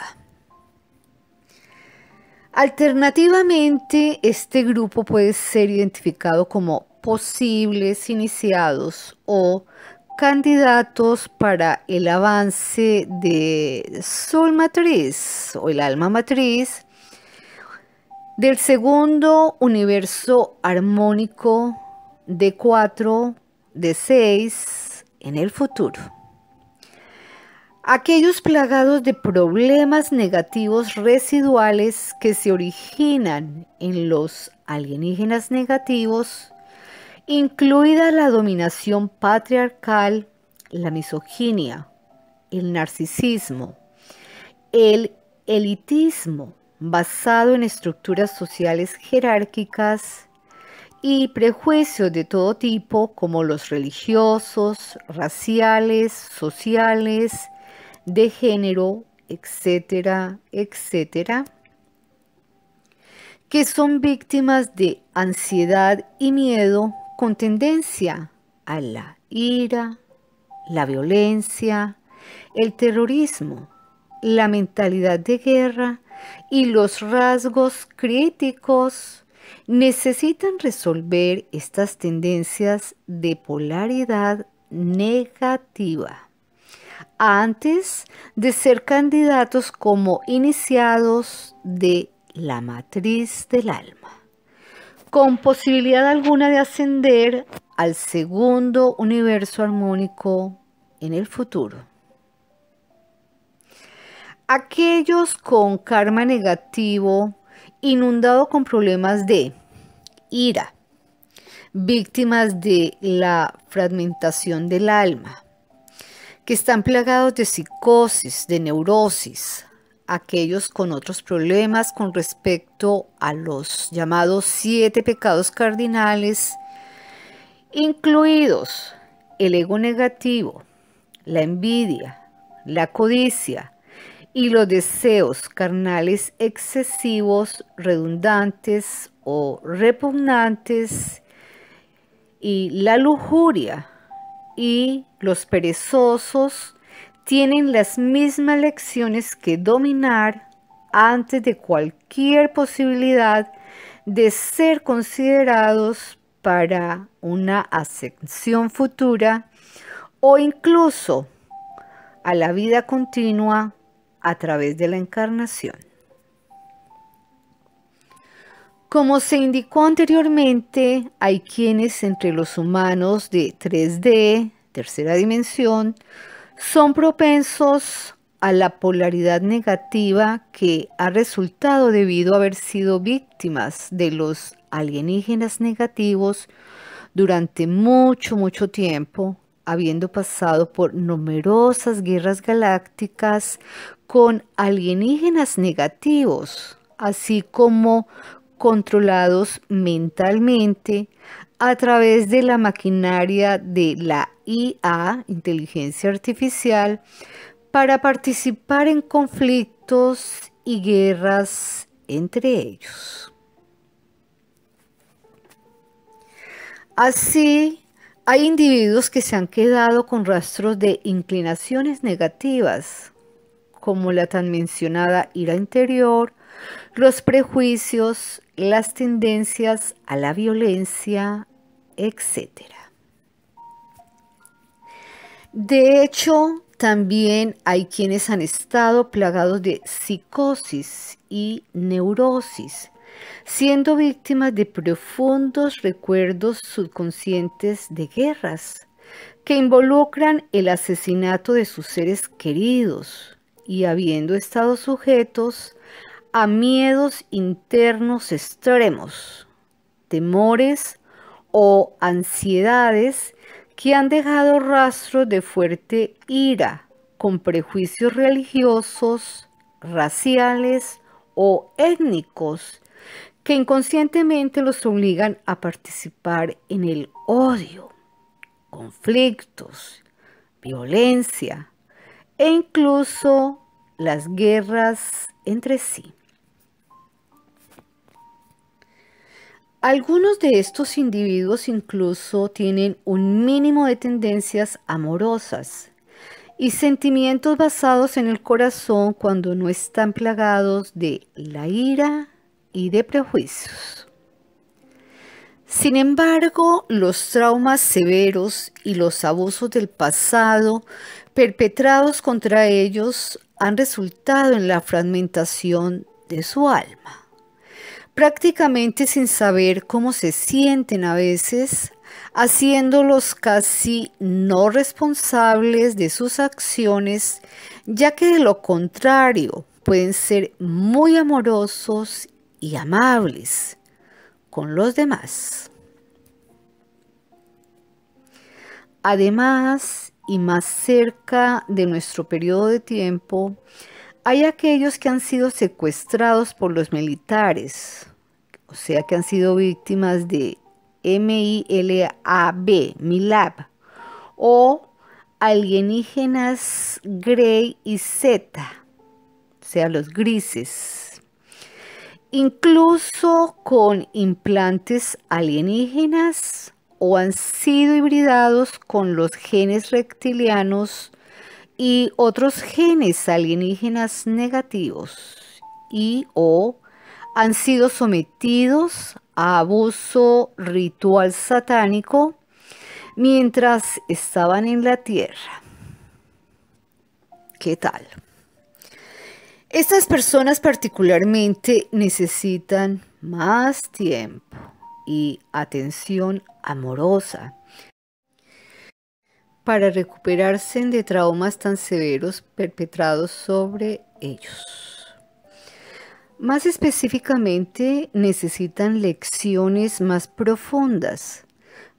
Alternativamente, este grupo puede ser identificado como posibles iniciados o candidatos para el avance de Sol Matriz o el alma matriz del segundo universo armónico de 4, de 6 en el futuro. Aquellos plagados de problemas negativos residuales que se originan en los alienígenas negativos incluida la dominación patriarcal, la misoginia, el narcisismo, el elitismo basado en estructuras sociales jerárquicas y prejuicios de todo tipo como los religiosos, raciales, sociales, de género, etcétera, etcétera, que son víctimas de ansiedad y miedo con tendencia a la ira, la violencia, el terrorismo, la mentalidad de guerra y los rasgos críticos necesitan resolver estas tendencias de polaridad negativa antes de ser candidatos como iniciados de la matriz del alma con posibilidad alguna de ascender al segundo universo armónico en el futuro. Aquellos con karma negativo, inundado con problemas de ira, víctimas de la fragmentación del alma, que están plagados de psicosis, de neurosis, aquellos con otros problemas con respecto a los llamados siete pecados cardinales, incluidos el ego negativo, la envidia, la codicia y los deseos carnales excesivos, redundantes o repugnantes, y la lujuria y los perezosos, tienen las mismas lecciones que dominar antes de cualquier posibilidad de ser considerados para una ascensión futura o incluso a la vida continua a través de la encarnación. Como se indicó anteriormente, hay quienes entre los humanos de 3D, tercera dimensión, son propensos a la polaridad negativa que ha resultado debido a haber sido víctimas de los alienígenas negativos durante mucho, mucho tiempo, habiendo pasado por numerosas guerras galácticas con alienígenas negativos, así como controlados mentalmente a través de la maquinaria de la IA, inteligencia artificial, para participar en conflictos y guerras entre ellos. Así, hay individuos que se han quedado con rastros de inclinaciones negativas, como la tan mencionada ira interior, los prejuicios, las tendencias a la violencia, etc. De hecho, también hay quienes han estado plagados de psicosis y neurosis, siendo víctimas de profundos recuerdos subconscientes de guerras que involucran el asesinato de sus seres queridos y habiendo estado sujetos a miedos internos extremos, temores o ansiedades que han dejado rastro de fuerte ira con prejuicios religiosos, raciales o étnicos que inconscientemente los obligan a participar en el odio, conflictos, violencia e incluso las guerras entre sí. Algunos de estos individuos incluso tienen un mínimo de tendencias amorosas y sentimientos basados en el corazón cuando no están plagados de la ira y de prejuicios. Sin embargo, los traumas severos y los abusos del pasado perpetrados contra ellos han resultado en la fragmentación de su alma prácticamente sin saber cómo se sienten a veces, haciéndolos casi no responsables de sus acciones, ya que de lo contrario pueden ser muy amorosos y amables con los demás. Además, y más cerca de nuestro periodo de tiempo, hay aquellos que han sido secuestrados por los militares, o sea que han sido víctimas de MILAB, MILAB, o alienígenas Grey y Z, o sea, los grises. Incluso con implantes alienígenas o han sido hibridados con los genes reptilianos y otros genes alienígenas negativos y o han sido sometidos a abuso ritual satánico mientras estaban en la tierra. ¿Qué tal? Estas personas particularmente necesitan más tiempo y atención amorosa para recuperarse de traumas tan severos perpetrados sobre ellos. Más específicamente, necesitan lecciones más profundas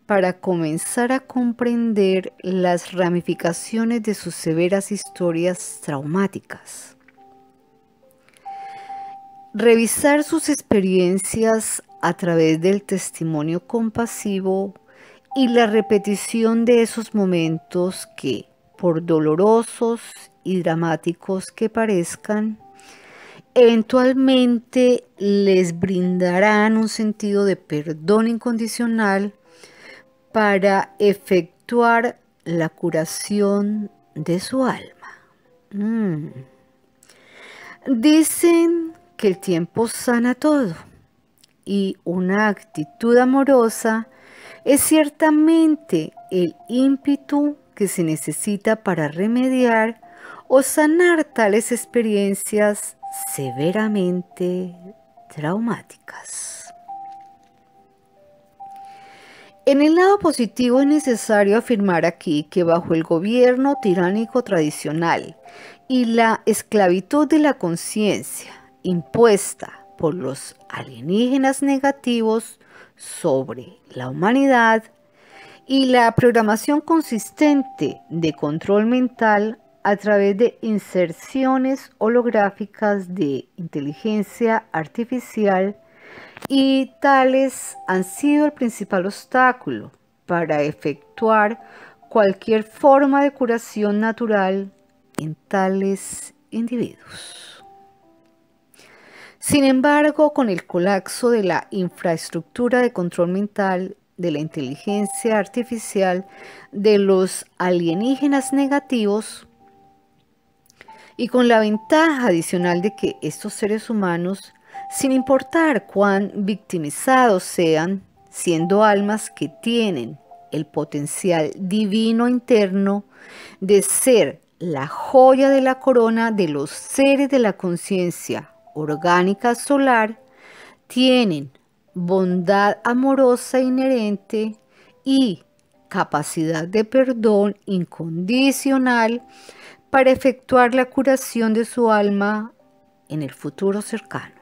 para comenzar a comprender las ramificaciones de sus severas historias traumáticas. Revisar sus experiencias a través del testimonio compasivo y la repetición de esos momentos que, por dolorosos y dramáticos que parezcan, eventualmente les brindarán un sentido de perdón incondicional para efectuar la curación de su alma. Mm. Dicen que el tiempo sana todo y una actitud amorosa es ciertamente el ímpetu que se necesita para remediar o sanar tales experiencias severamente traumáticas. En el lado positivo es necesario afirmar aquí que bajo el gobierno tiránico tradicional y la esclavitud de la conciencia impuesta por los alienígenas negativos, sobre la humanidad y la programación consistente de control mental a través de inserciones holográficas de inteligencia artificial y tales han sido el principal obstáculo para efectuar cualquier forma de curación natural en tales individuos. Sin embargo, con el colapso de la infraestructura de control mental, de la inteligencia artificial, de los alienígenas negativos, y con la ventaja adicional de que estos seres humanos, sin importar cuán victimizados sean, siendo almas que tienen el potencial divino interno de ser la joya de la corona de los seres de la conciencia orgánica solar tienen bondad amorosa inherente y capacidad de perdón incondicional para efectuar la curación de su alma en el futuro cercano.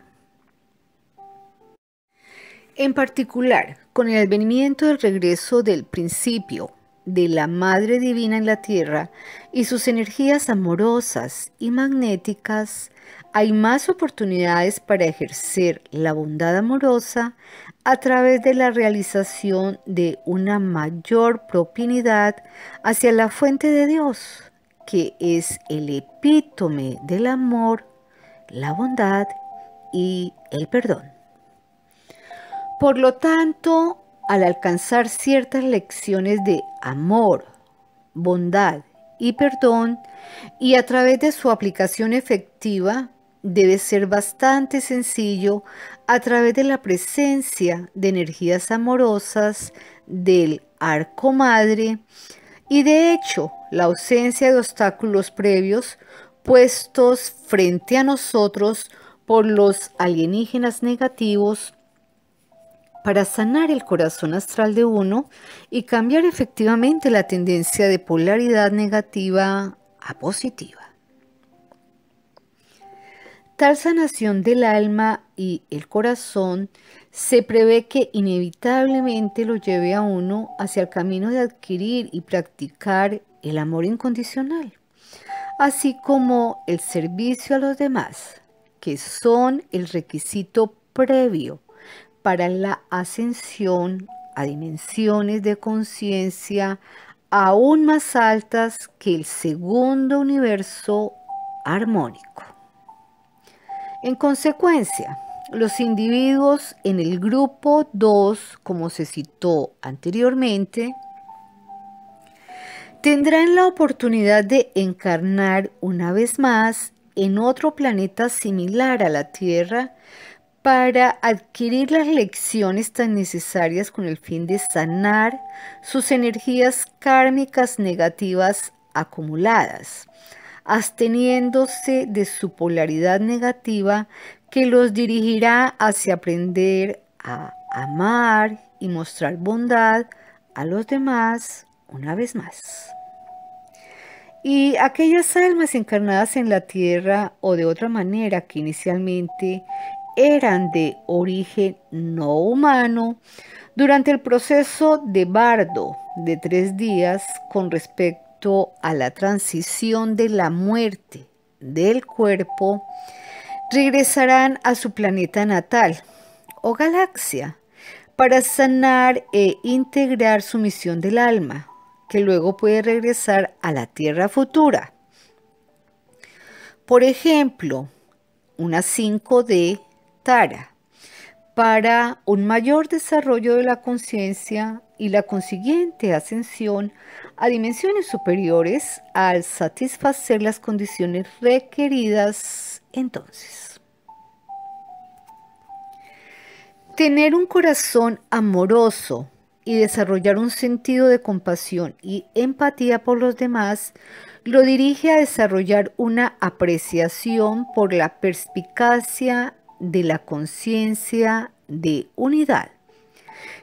En particular, con el advenimiento del regreso del principio de la Madre Divina en la Tierra y sus energías amorosas y magnéticas, hay más oportunidades para ejercer la bondad amorosa a través de la realización de una mayor propinidad hacia la fuente de Dios, que es el epítome del amor, la bondad y el perdón. Por lo tanto, al alcanzar ciertas lecciones de amor, bondad y perdón, y a través de su aplicación efectiva, debe ser bastante sencillo a través de la presencia de energías amorosas del arco madre y de hecho la ausencia de obstáculos previos puestos frente a nosotros por los alienígenas negativos para sanar el corazón astral de uno y cambiar efectivamente la tendencia de polaridad negativa a positiva. Tal sanación del alma y el corazón se prevé que inevitablemente lo lleve a uno hacia el camino de adquirir y practicar el amor incondicional, así como el servicio a los demás, que son el requisito previo para la ascensión a dimensiones de conciencia aún más altas que el segundo universo armónico. En consecuencia, los individuos en el grupo 2, como se citó anteriormente, tendrán la oportunidad de encarnar una vez más en otro planeta similar a la Tierra para adquirir las lecciones tan necesarias con el fin de sanar sus energías kármicas negativas acumuladas, absteniéndose de su polaridad negativa que los dirigirá hacia aprender a amar y mostrar bondad a los demás una vez más. Y aquellas almas encarnadas en la tierra o de otra manera que inicialmente eran de origen no humano, durante el proceso de bardo de tres días con respecto a la transición de la muerte del cuerpo, regresarán a su planeta natal o galaxia para sanar e integrar su misión del alma, que luego puede regresar a la Tierra futura. Por ejemplo, una 5D Tara, para un mayor desarrollo de la conciencia y la consiguiente ascensión a dimensiones superiores al satisfacer las condiciones requeridas entonces. Tener un corazón amoroso y desarrollar un sentido de compasión y empatía por los demás lo dirige a desarrollar una apreciación por la perspicacia de la conciencia de unidad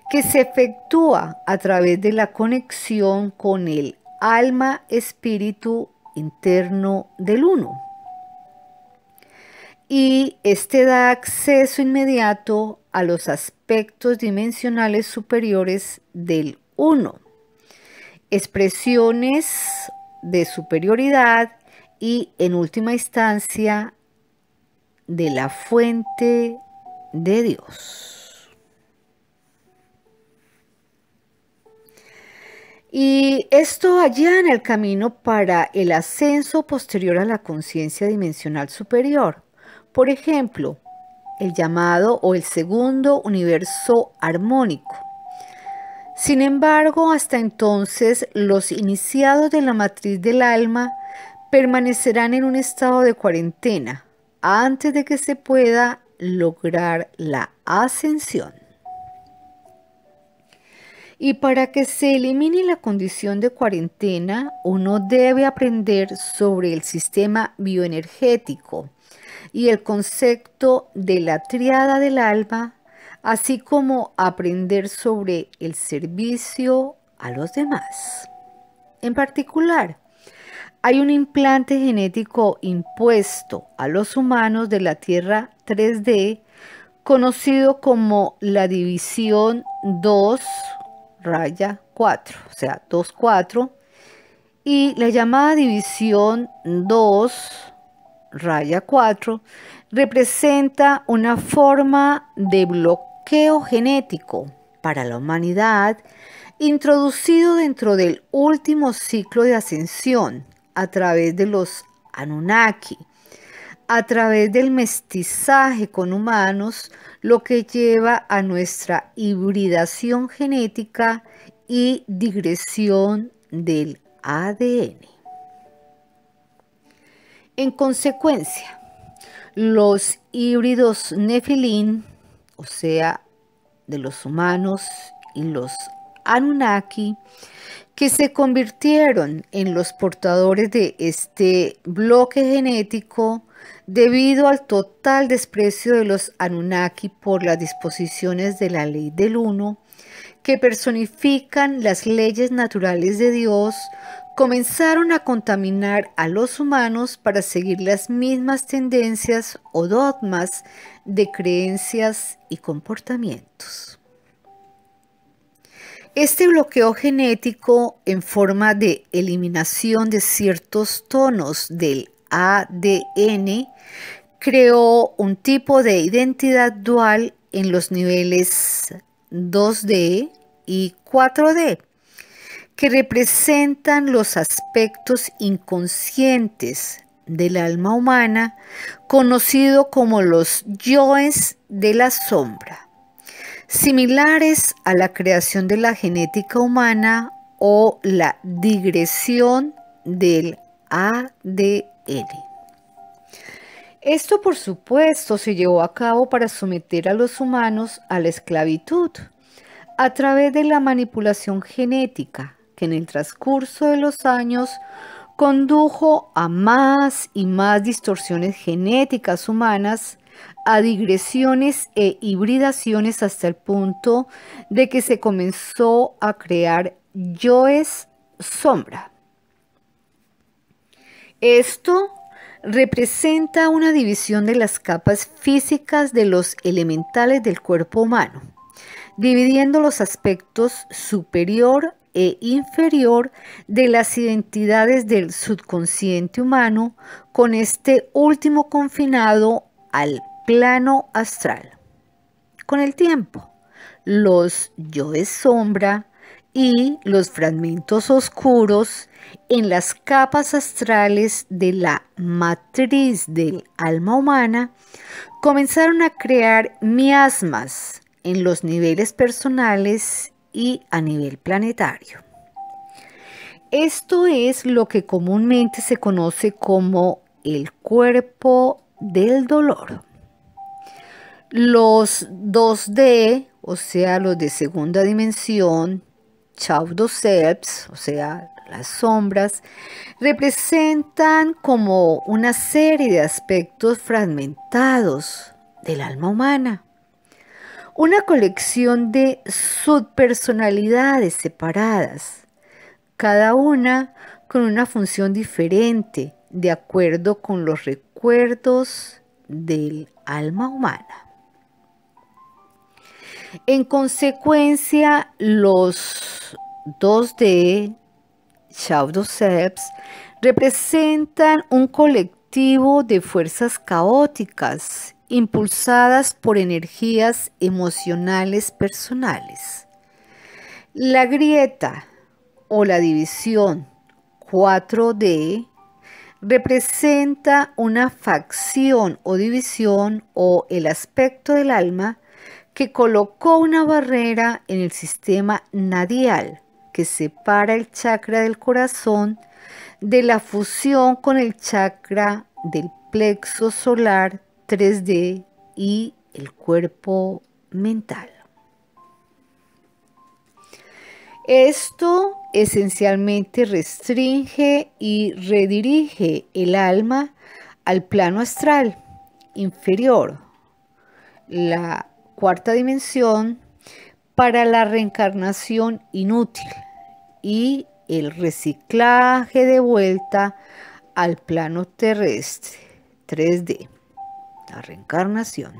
que se efectúa a través de la conexión con el alma espíritu interno del uno. Y este da acceso inmediato a los aspectos dimensionales superiores del uno, expresiones de superioridad y en última instancia de la fuente de Dios. Y esto allá en el camino para el ascenso posterior a la conciencia dimensional superior. Por ejemplo, el llamado o el segundo universo armónico. Sin embargo, hasta entonces los iniciados de la matriz del alma permanecerán en un estado de cuarentena antes de que se pueda lograr la ascensión. Y para que se elimine la condición de cuarentena, uno debe aprender sobre el sistema bioenergético y el concepto de la triada del alma, así como aprender sobre el servicio a los demás. En particular, hay un implante genético impuesto a los humanos de la Tierra 3D conocido como la división 2 raya 4, o sea, 2, 4. Y la llamada división 2, raya 4, representa una forma de bloqueo genético para la humanidad introducido dentro del último ciclo de ascensión a través de los Anunnaki a través del mestizaje con humanos, lo que lleva a nuestra hibridación genética y digresión del ADN. En consecuencia, los híbridos Nefilín, o sea, de los humanos y los Anunnaki, que se convirtieron en los portadores de este bloque genético, debido al total desprecio de los Anunnaki por las disposiciones de la ley del uno, que personifican las leyes naturales de Dios, comenzaron a contaminar a los humanos para seguir las mismas tendencias o dogmas de creencias y comportamientos. Este bloqueo genético en forma de eliminación de ciertos tonos del ADN creó un tipo de identidad dual en los niveles 2D y 4D, que representan los aspectos inconscientes del alma humana, conocido como los yoes de la sombra, similares a la creación de la genética humana o la digresión del ADN. Esto, por supuesto, se llevó a cabo para someter a los humanos a la esclavitud a través de la manipulación genética, que en el transcurso de los años condujo a más y más distorsiones genéticas humanas, a digresiones e hibridaciones hasta el punto de que se comenzó a crear yoes sombra esto representa una división de las capas físicas de los elementales del cuerpo humano, dividiendo los aspectos superior e inferior de las identidades del subconsciente humano, con este último confinado al plano astral. Con el tiempo, los yo de sombra y los fragmentos oscuros en las capas astrales de la matriz del alma humana, comenzaron a crear miasmas en los niveles personales y a nivel planetario. Esto es lo que comúnmente se conoce como el cuerpo del dolor. Los 2D, o sea, los de segunda dimensión, Chaudoceps, o sea, sombras, representan como una serie de aspectos fragmentados del alma humana. Una colección de subpersonalidades separadas, cada una con una función diferente de acuerdo con los recuerdos del alma humana. En consecuencia, los 2D, Pseudocepts, representan un colectivo de fuerzas caóticas impulsadas por energías emocionales personales. La grieta o la división 4D representa una facción o división o el aspecto del alma que colocó una barrera en el sistema nadial que separa el chakra del corazón de la fusión con el chakra del plexo solar 3D y el cuerpo mental. Esto esencialmente restringe y redirige el alma al plano astral inferior, la cuarta dimensión, para la reencarnación inútil, y el reciclaje de vuelta al plano terrestre 3D, la reencarnación.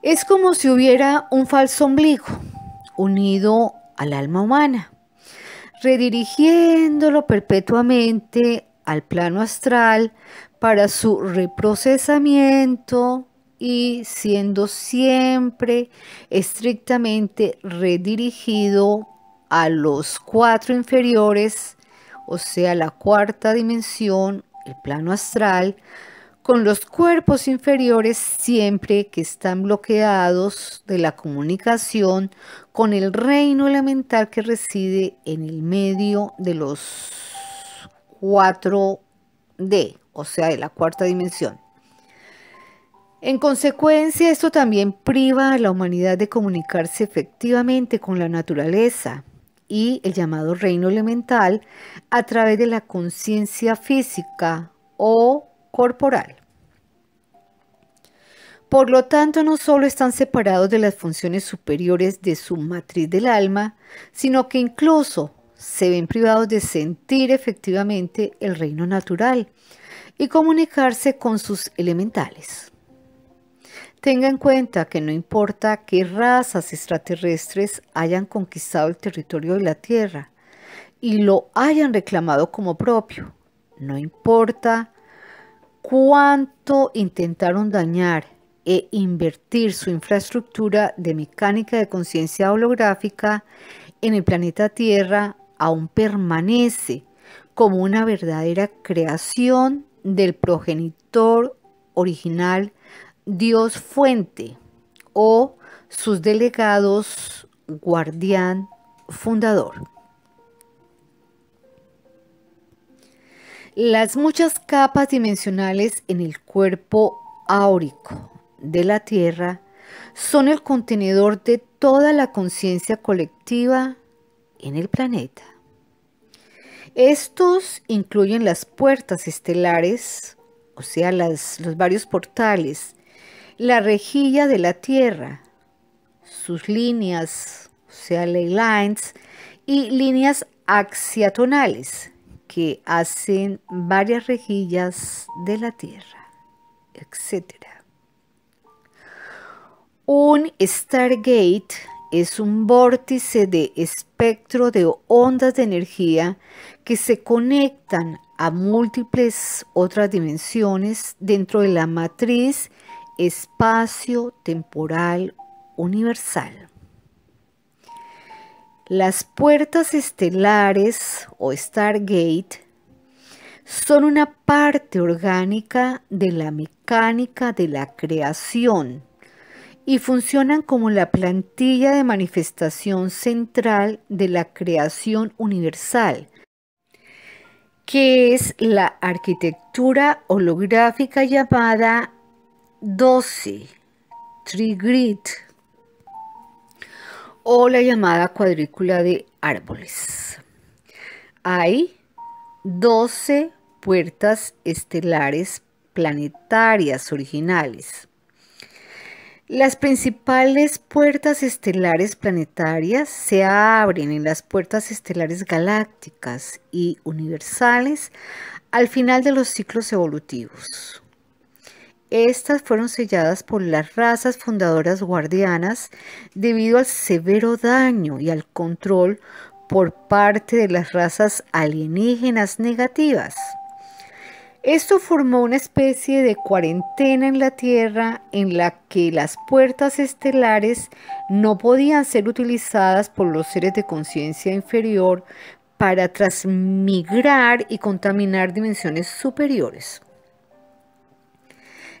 Es como si hubiera un falso ombligo unido al alma humana, redirigiéndolo perpetuamente al plano astral para su reprocesamiento y siendo siempre estrictamente redirigido a los cuatro inferiores, o sea, la cuarta dimensión, el plano astral, con los cuerpos inferiores siempre que están bloqueados de la comunicación con el reino elemental que reside en el medio de los 4D, o sea, de la cuarta dimensión. En consecuencia, esto también priva a la humanidad de comunicarse efectivamente con la naturaleza, y el llamado reino elemental a través de la conciencia física o corporal. Por lo tanto, no solo están separados de las funciones superiores de su matriz del alma, sino que incluso se ven privados de sentir efectivamente el reino natural y comunicarse con sus elementales. Tenga en cuenta que no importa qué razas extraterrestres hayan conquistado el territorio de la Tierra y lo hayan reclamado como propio, no importa cuánto intentaron dañar e invertir su infraestructura de mecánica de conciencia holográfica en el planeta Tierra, aún permanece como una verdadera creación del progenitor original Dios fuente o sus delegados guardián fundador. Las muchas capas dimensionales en el cuerpo áurico de la Tierra son el contenedor de toda la conciencia colectiva en el planeta. Estos incluyen las puertas estelares, o sea, los varios portales, la rejilla de la tierra, sus líneas, o sea, ley lines, y líneas axiatonales que hacen varias rejillas de la tierra, etc. Un Stargate es un vórtice de espectro de ondas de energía que se conectan a múltiples otras dimensiones dentro de la matriz espacio temporal universal. Las puertas estelares o Stargate son una parte orgánica de la mecánica de la creación y funcionan como la plantilla de manifestación central de la creación universal, que es la arquitectura holográfica llamada 12, trigrid, o la llamada cuadrícula de árboles. Hay 12 puertas estelares planetarias originales. Las principales puertas estelares planetarias se abren en las puertas estelares galácticas y universales al final de los ciclos evolutivos. Estas fueron selladas por las razas fundadoras guardianas debido al severo daño y al control por parte de las razas alienígenas negativas. Esto formó una especie de cuarentena en la Tierra en la que las puertas estelares no podían ser utilizadas por los seres de conciencia inferior para transmigrar y contaminar dimensiones superiores.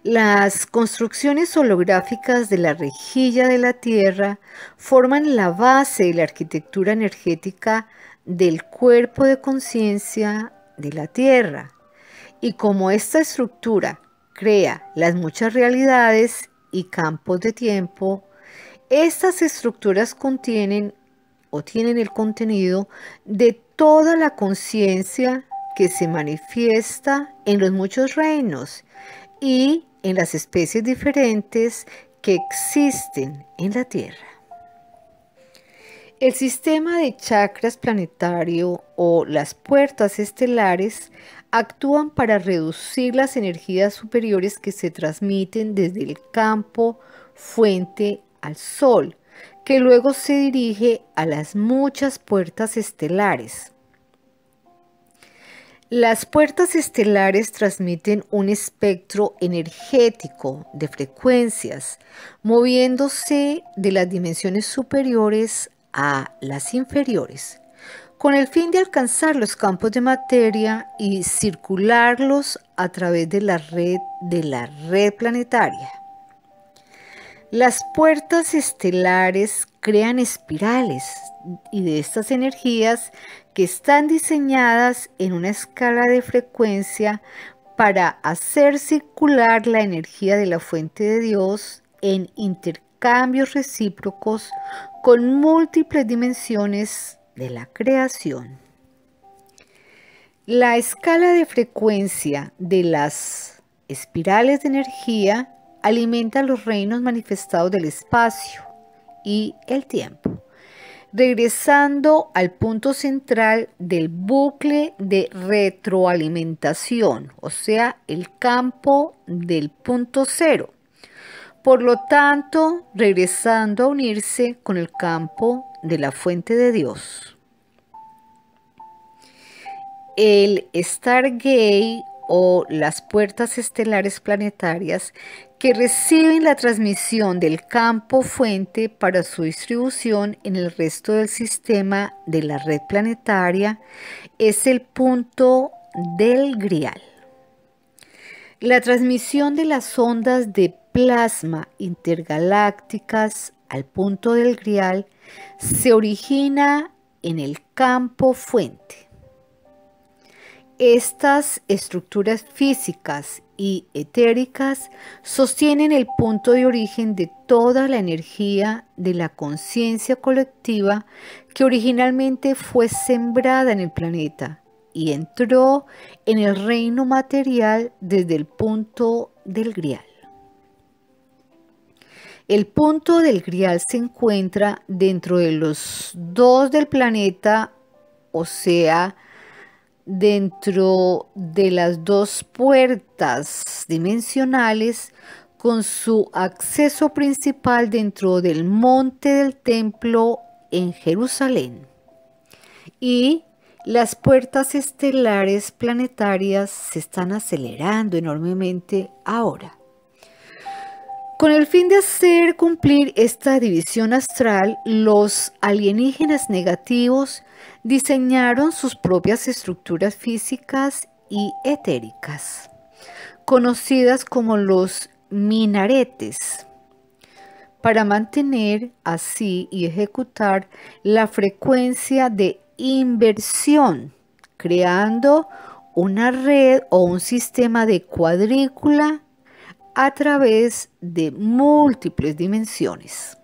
Las construcciones holográficas de la rejilla de la Tierra forman la base de la arquitectura energética del cuerpo de conciencia de la Tierra. Y como esta estructura crea las muchas realidades y campos de tiempo, estas estructuras contienen o tienen el contenido de toda la conciencia que se manifiesta en los muchos reinos y en las especies diferentes que existen en la Tierra. El sistema de chakras planetario o las puertas estelares actúan para reducir las energías superiores que se transmiten desde el campo fuente al Sol, que luego se dirige a las muchas puertas estelares. Las puertas estelares transmiten un espectro energético de frecuencias, moviéndose de las dimensiones superiores a las inferiores, con el fin de alcanzar los campos de materia y circularlos a través de la red de la red planetaria. Las puertas estelares crean espirales y de estas energías que están diseñadas en una escala de frecuencia para hacer circular la energía de la fuente de Dios en intercambios recíprocos con múltiples dimensiones de la creación. La escala de frecuencia de las espirales de energía alimenta los reinos manifestados del espacio y el tiempo regresando al punto central del bucle de retroalimentación, o sea, el campo del punto cero. Por lo tanto, regresando a unirse con el campo de la fuente de Dios. El Stargate o las puertas estelares planetarias que reciben la transmisión del campo fuente para su distribución en el resto del sistema de la red planetaria es el punto del grial. La transmisión de las ondas de plasma intergalácticas al punto del grial se origina en el campo fuente. Estas estructuras físicas y etéricas sostienen el punto de origen de toda la energía de la conciencia colectiva que originalmente fue sembrada en el planeta y entró en el reino material desde el punto del grial. El punto del grial se encuentra dentro de los dos del planeta, o sea, dentro de las dos puertas dimensionales con su acceso principal dentro del monte del templo en Jerusalén y las puertas estelares planetarias se están acelerando enormemente ahora. Con el fin de hacer cumplir esta división astral, los alienígenas negativos diseñaron sus propias estructuras físicas y etéricas, conocidas como los minaretes, para mantener así y ejecutar la frecuencia de inversión, creando una red o un sistema de cuadrícula a través de múltiples dimensiones.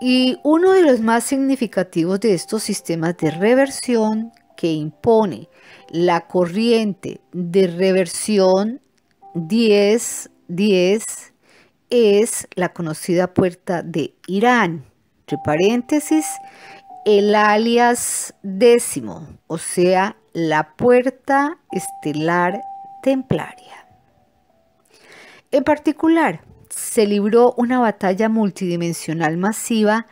Y uno de los más significativos de estos sistemas de reversión que impone la corriente de reversión 10, 10 es la conocida puerta de Irán, entre paréntesis, el alias décimo, o sea, la puerta estelar templaria. En particular, se libró una batalla multidimensional masiva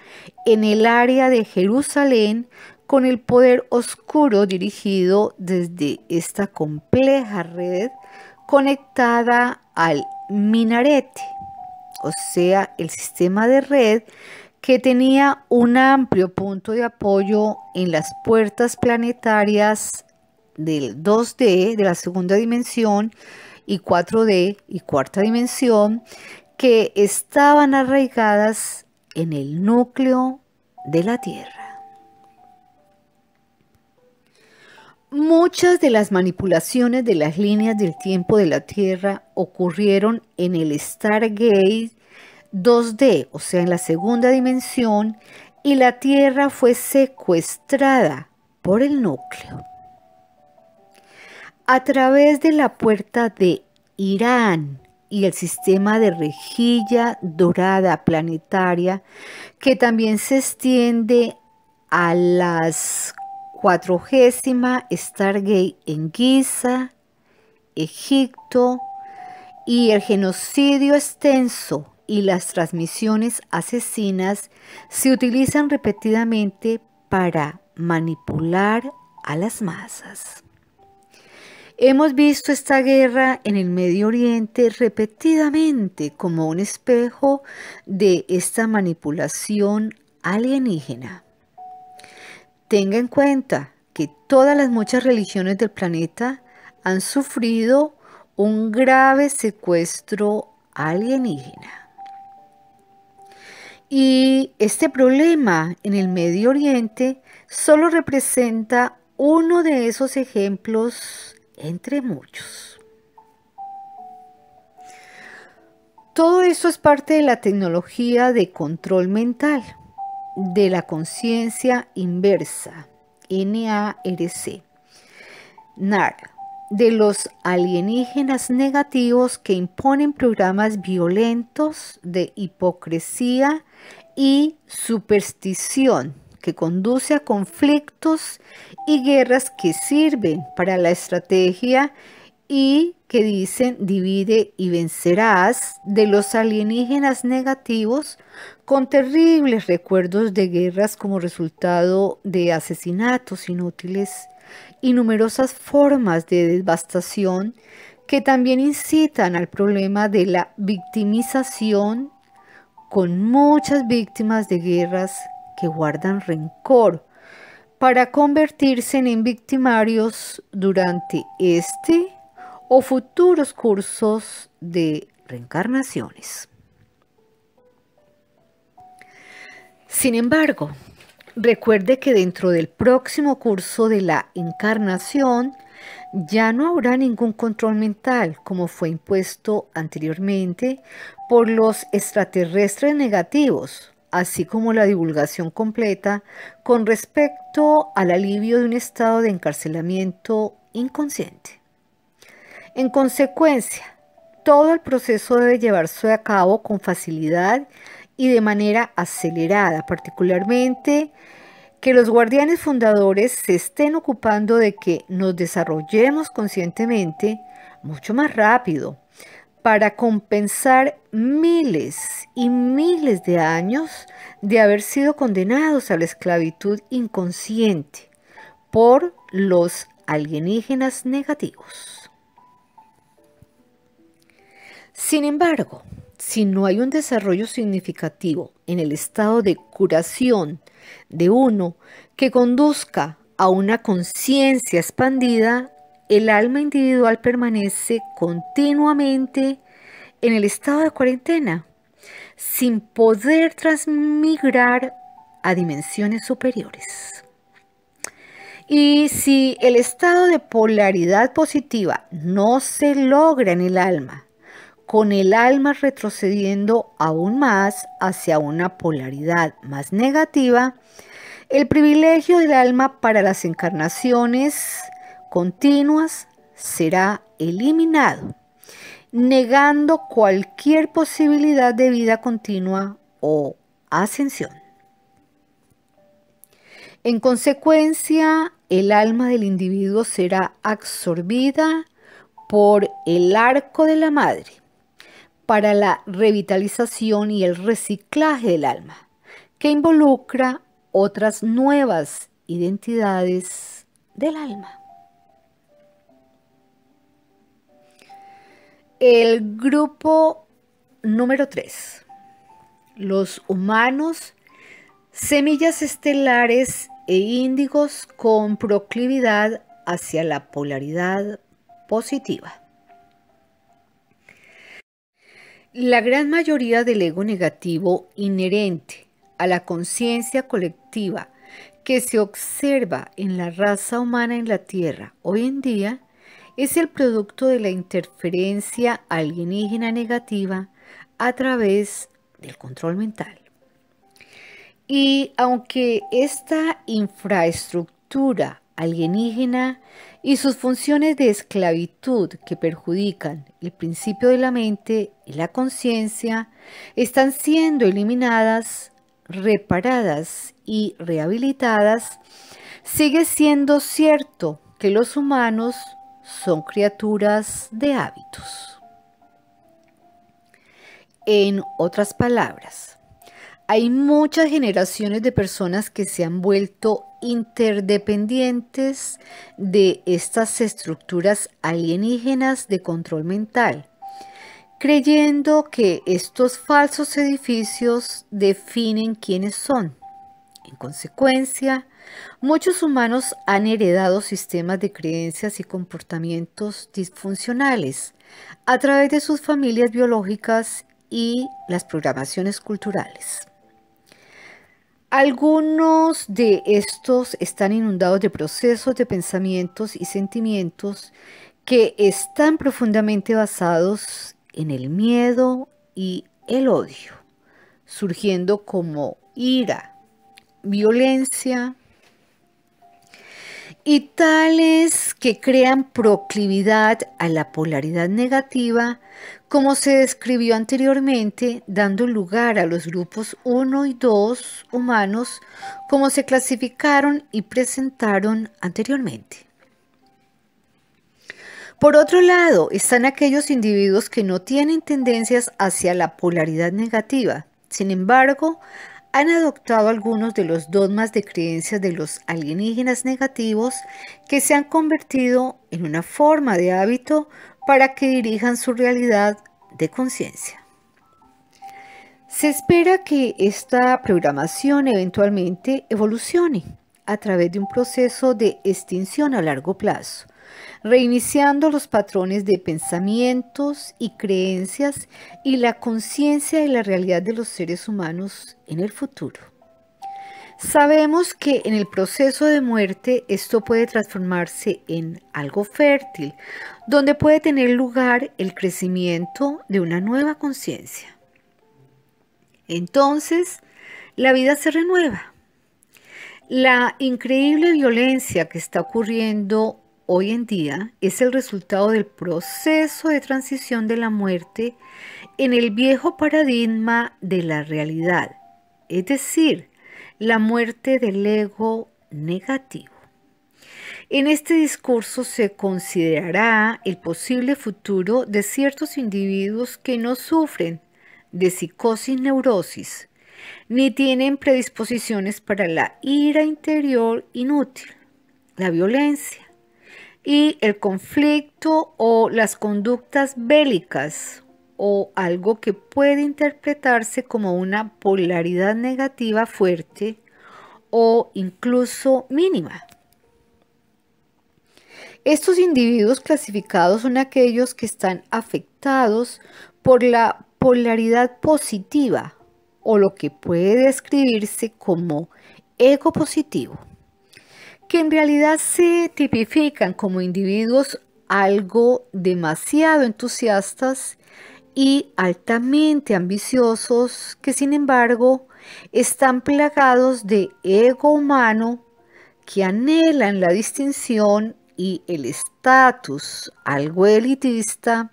en el área de Jerusalén con el poder oscuro dirigido desde esta compleja red conectada al minarete, o sea, el sistema de red que tenía un amplio punto de apoyo en las puertas planetarias del 2D, de la segunda dimensión, y 4D y cuarta dimensión, que estaban arraigadas en el núcleo de la Tierra. Muchas de las manipulaciones de las líneas del tiempo de la Tierra ocurrieron en el Stargate 2D, o sea, en la segunda dimensión, y la Tierra fue secuestrada por el núcleo. A través de la puerta de Irán, y el sistema de rejilla dorada planetaria que también se extiende a las estar Stargate en Giza, Egipto y el genocidio extenso y las transmisiones asesinas se utilizan repetidamente para manipular a las masas. Hemos visto esta guerra en el Medio Oriente repetidamente como un espejo de esta manipulación alienígena. Tenga en cuenta que todas las muchas religiones del planeta han sufrido un grave secuestro alienígena. Y este problema en el Medio Oriente solo representa uno de esos ejemplos entre muchos. Todo eso es parte de la tecnología de control mental, de la conciencia inversa, NARC, NAR, de los alienígenas negativos que imponen programas violentos de hipocresía y superstición que conduce a conflictos y guerras que sirven para la estrategia y que dicen divide y vencerás de los alienígenas negativos con terribles recuerdos de guerras como resultado de asesinatos inútiles y numerosas formas de devastación que también incitan al problema de la victimización con muchas víctimas de guerras guardan rencor para convertirse en victimarios durante este o futuros cursos de reencarnaciones. Sin embargo, recuerde que dentro del próximo curso de la encarnación ya no habrá ningún control mental como fue impuesto anteriormente por los extraterrestres negativos, así como la divulgación completa con respecto al alivio de un estado de encarcelamiento inconsciente. En consecuencia, todo el proceso debe llevarse a cabo con facilidad y de manera acelerada, particularmente que los guardianes fundadores se estén ocupando de que nos desarrollemos conscientemente mucho más rápido para compensar miles y miles de años de haber sido condenados a la esclavitud inconsciente por los alienígenas negativos. Sin embargo, si no hay un desarrollo significativo en el estado de curación de uno que conduzca a una conciencia expandida, el alma individual permanece continuamente en el estado de cuarentena, sin poder transmigrar a dimensiones superiores. Y si el estado de polaridad positiva no se logra en el alma, con el alma retrocediendo aún más hacia una polaridad más negativa, el privilegio del alma para las encarnaciones continuas será eliminado, negando cualquier posibilidad de vida continua o ascensión. En consecuencia, el alma del individuo será absorbida por el arco de la madre para la revitalización y el reciclaje del alma, que involucra otras nuevas identidades del alma. El grupo número 3. Los humanos, semillas estelares e índigos con proclividad hacia la polaridad positiva. La gran mayoría del ego negativo inherente a la conciencia colectiva que se observa en la raza humana en la Tierra hoy en día es el producto de la interferencia alienígena negativa a través del control mental. Y aunque esta infraestructura alienígena y sus funciones de esclavitud que perjudican el principio de la mente y la conciencia están siendo eliminadas, reparadas y rehabilitadas, sigue siendo cierto que los humanos son criaturas de hábitos. En otras palabras, hay muchas generaciones de personas que se han vuelto interdependientes de estas estructuras alienígenas de control mental, creyendo que estos falsos edificios definen quiénes son. En consecuencia, Muchos humanos han heredado sistemas de creencias y comportamientos disfuncionales a través de sus familias biológicas y las programaciones culturales. Algunos de estos están inundados de procesos de pensamientos y sentimientos que están profundamente basados en el miedo y el odio, surgiendo como ira, violencia, y tales que crean proclividad a la polaridad negativa, como se describió anteriormente, dando lugar a los grupos 1 y 2 humanos, como se clasificaron y presentaron anteriormente. Por otro lado, están aquellos individuos que no tienen tendencias hacia la polaridad negativa. Sin embargo, han adoptado algunos de los dogmas de creencias de los alienígenas negativos que se han convertido en una forma de hábito para que dirijan su realidad de conciencia. Se espera que esta programación eventualmente evolucione a través de un proceso de extinción a largo plazo, reiniciando los patrones de pensamientos y creencias y la conciencia de la realidad de los seres humanos en el futuro. Sabemos que en el proceso de muerte esto puede transformarse en algo fértil, donde puede tener lugar el crecimiento de una nueva conciencia. Entonces, la vida se renueva. La increíble violencia que está ocurriendo hoy en día es el resultado del proceso de transición de la muerte en el viejo paradigma de la realidad, es decir, la muerte del ego negativo. En este discurso se considerará el posible futuro de ciertos individuos que no sufren de psicosis neurosis, ni tienen predisposiciones para la ira interior inútil, la violencia, y el conflicto o las conductas bélicas o algo que puede interpretarse como una polaridad negativa fuerte o incluso mínima. Estos individuos clasificados son aquellos que están afectados por la polaridad positiva o lo que puede describirse como ego positivo que en realidad se tipifican como individuos algo demasiado entusiastas y altamente ambiciosos que sin embargo están plagados de ego humano que anhelan la distinción y el estatus, algo elitista,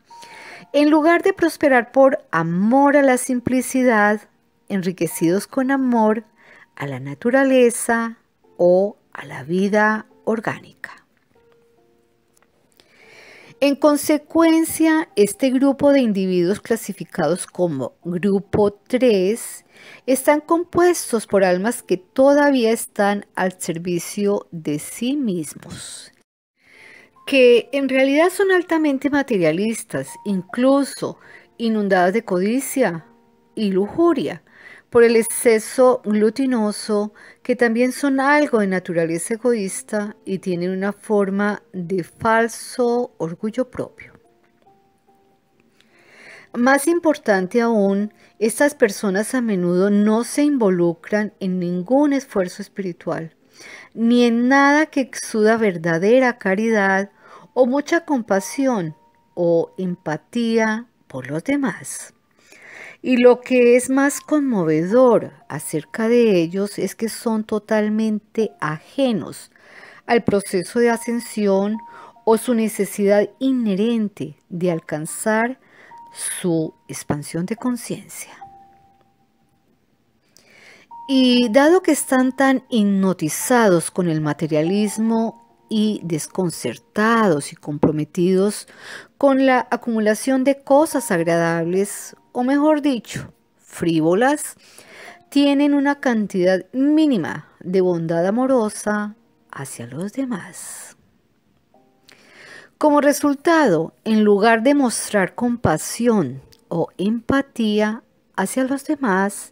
en lugar de prosperar por amor a la simplicidad, enriquecidos con amor a la naturaleza o a la vida orgánica. En consecuencia, este grupo de individuos clasificados como grupo 3 están compuestos por almas que todavía están al servicio de sí mismos, que en realidad son altamente materialistas, incluso inundadas de codicia y lujuria por el exceso glutinoso que también son algo de naturaleza egoísta y tienen una forma de falso orgullo propio. Más importante aún, estas personas a menudo no se involucran en ningún esfuerzo espiritual, ni en nada que exuda verdadera caridad o mucha compasión o empatía por los demás. Y lo que es más conmovedor acerca de ellos es que son totalmente ajenos al proceso de ascensión o su necesidad inherente de alcanzar su expansión de conciencia. Y dado que están tan hipnotizados con el materialismo y desconcertados y comprometidos con la acumulación de cosas agradables o mejor dicho, frívolas, tienen una cantidad mínima de bondad amorosa hacia los demás. Como resultado, en lugar de mostrar compasión o empatía hacia los demás,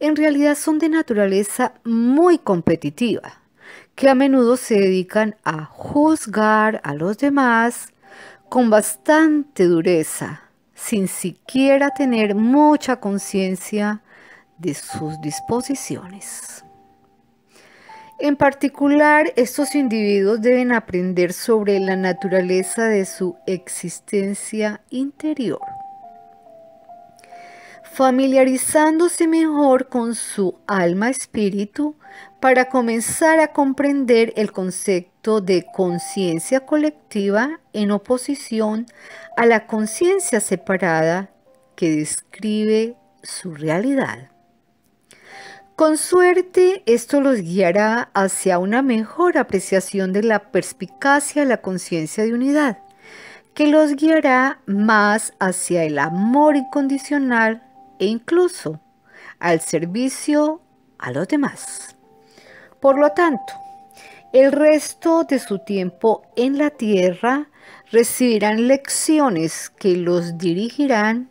en realidad son de naturaleza muy competitiva, que a menudo se dedican a juzgar a los demás con bastante dureza sin siquiera tener mucha conciencia de sus disposiciones. En particular, estos individuos deben aprender sobre la naturaleza de su existencia interior, familiarizándose mejor con su alma-espíritu para comenzar a comprender el concepto de conciencia colectiva en oposición a la conciencia separada que describe su realidad. Con suerte, esto los guiará hacia una mejor apreciación de la perspicacia de la conciencia de unidad, que los guiará más hacia el amor incondicional e incluso al servicio a los demás. Por lo tanto, el resto de su tiempo en la tierra recibirán lecciones que los dirigirán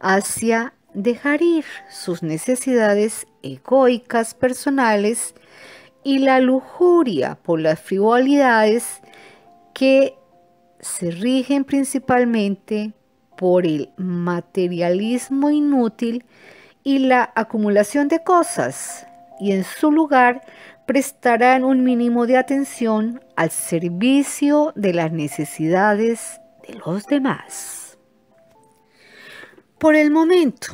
hacia dejar ir sus necesidades egoicas personales y la lujuria por las frivolidades que se rigen principalmente por el materialismo inútil y la acumulación de cosas, y en su lugar prestarán un mínimo de atención al servicio de las necesidades de los demás. Por el momento,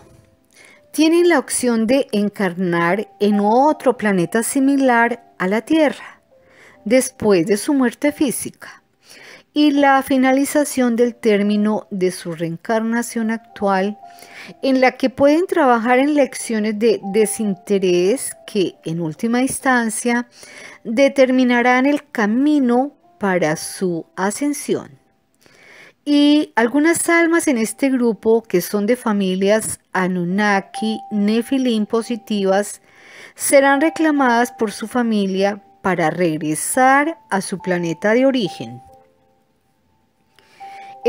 tienen la opción de encarnar en otro planeta similar a la Tierra, después de su muerte física y la finalización del término de su reencarnación actual, en la que pueden trabajar en lecciones de desinterés que, en última instancia, determinarán el camino para su ascensión. Y algunas almas en este grupo, que son de familias Anunnaki, Nefilim positivas, serán reclamadas por su familia para regresar a su planeta de origen.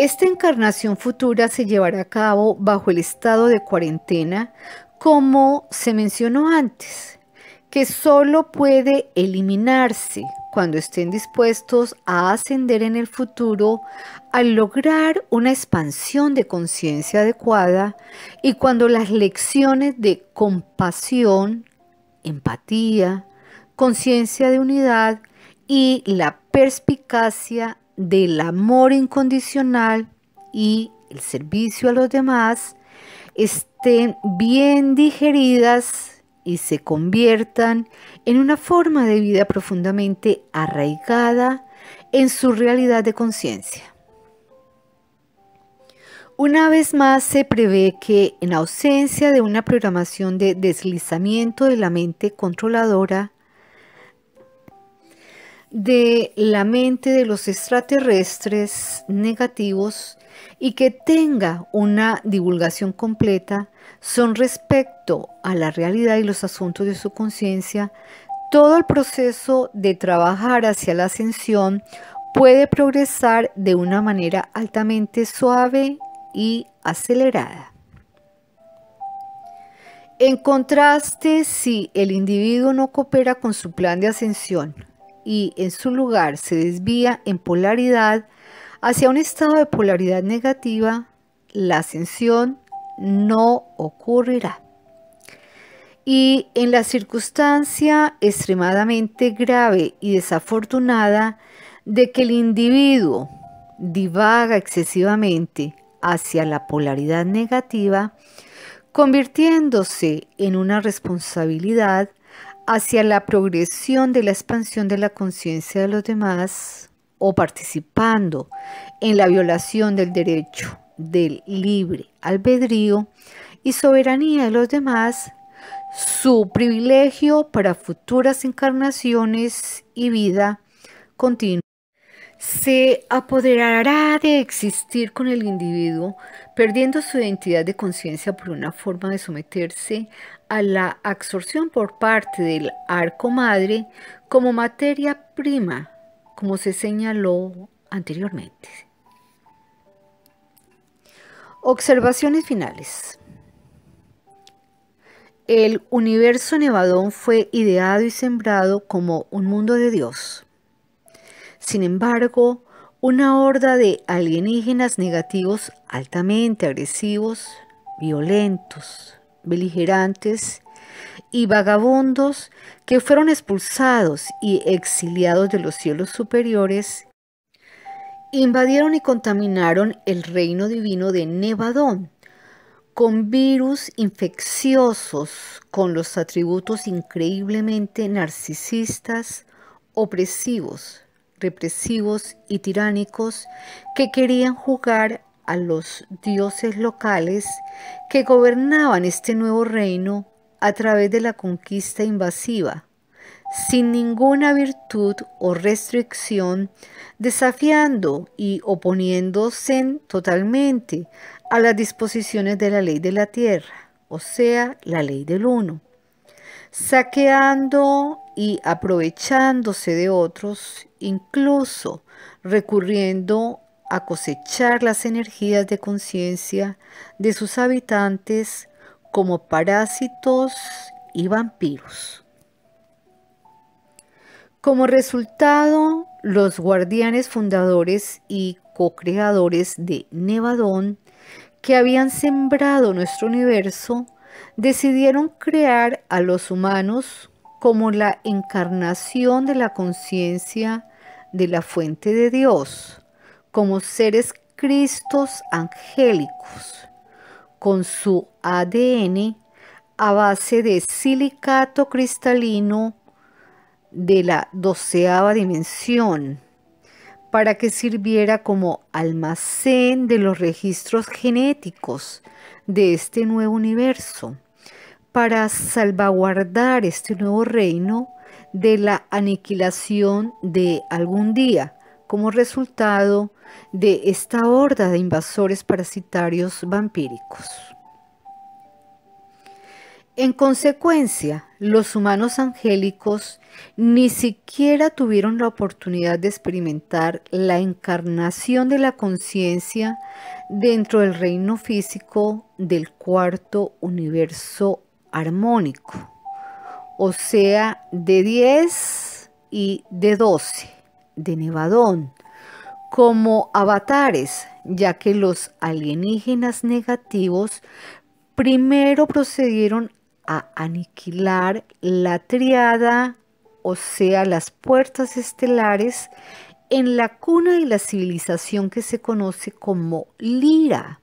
Esta encarnación futura se llevará a cabo bajo el estado de cuarentena, como se mencionó antes, que solo puede eliminarse cuando estén dispuestos a ascender en el futuro, al lograr una expansión de conciencia adecuada y cuando las lecciones de compasión, empatía, conciencia de unidad y la perspicacia del amor incondicional y el servicio a los demás estén bien digeridas y se conviertan en una forma de vida profundamente arraigada en su realidad de conciencia. Una vez más se prevé que en ausencia de una programación de deslizamiento de la mente controladora, de la mente de los extraterrestres negativos y que tenga una divulgación completa son respecto a la realidad y los asuntos de su conciencia, todo el proceso de trabajar hacia la ascensión puede progresar de una manera altamente suave y acelerada. En contraste, si el individuo no coopera con su plan de ascensión, y en su lugar se desvía en polaridad hacia un estado de polaridad negativa, la ascensión no ocurrirá. Y en la circunstancia extremadamente grave y desafortunada de que el individuo divaga excesivamente hacia la polaridad negativa, convirtiéndose en una responsabilidad hacia la progresión de la expansión de la conciencia de los demás o participando en la violación del derecho del libre albedrío y soberanía de los demás, su privilegio para futuras encarnaciones y vida continua se apoderará de existir con el individuo, perdiendo su identidad de conciencia por una forma de someterse a la absorción por parte del arco madre como materia prima, como se señaló anteriormente. Observaciones finales. El universo nevadón fue ideado y sembrado como un mundo de Dios. Sin embargo, una horda de alienígenas negativos altamente agresivos, violentos, beligerantes y vagabundos que fueron expulsados y exiliados de los cielos superiores, invadieron y contaminaron el reino divino de Nevadón con virus infecciosos, con los atributos increíblemente narcisistas, opresivos, represivos y tiránicos que querían jugar a los dioses locales que gobernaban este nuevo reino a través de la conquista invasiva, sin ninguna virtud o restricción, desafiando y oponiéndose totalmente a las disposiciones de la ley de la tierra, o sea, la ley del uno, saqueando y aprovechándose de otros, incluso recurriendo a cosechar las energías de conciencia de sus habitantes como parásitos y vampiros. Como resultado, los guardianes fundadores y co-creadores de Nevadón, que habían sembrado nuestro universo, decidieron crear a los humanos como la encarnación de la conciencia de la fuente de Dios como seres cristos angélicos, con su ADN a base de silicato cristalino de la doceava dimensión, para que sirviera como almacén de los registros genéticos de este nuevo universo, para salvaguardar este nuevo reino de la aniquilación de algún día como resultado de esta horda de invasores parasitarios vampíricos. En consecuencia, los humanos angélicos ni siquiera tuvieron la oportunidad de experimentar la encarnación de la conciencia dentro del reino físico del cuarto universo armónico, o sea, de 10 y de 12 de Nevadón como avatares, ya que los alienígenas negativos primero procedieron a aniquilar la triada, o sea, las puertas estelares, en la cuna de la civilización que se conoce como Lira,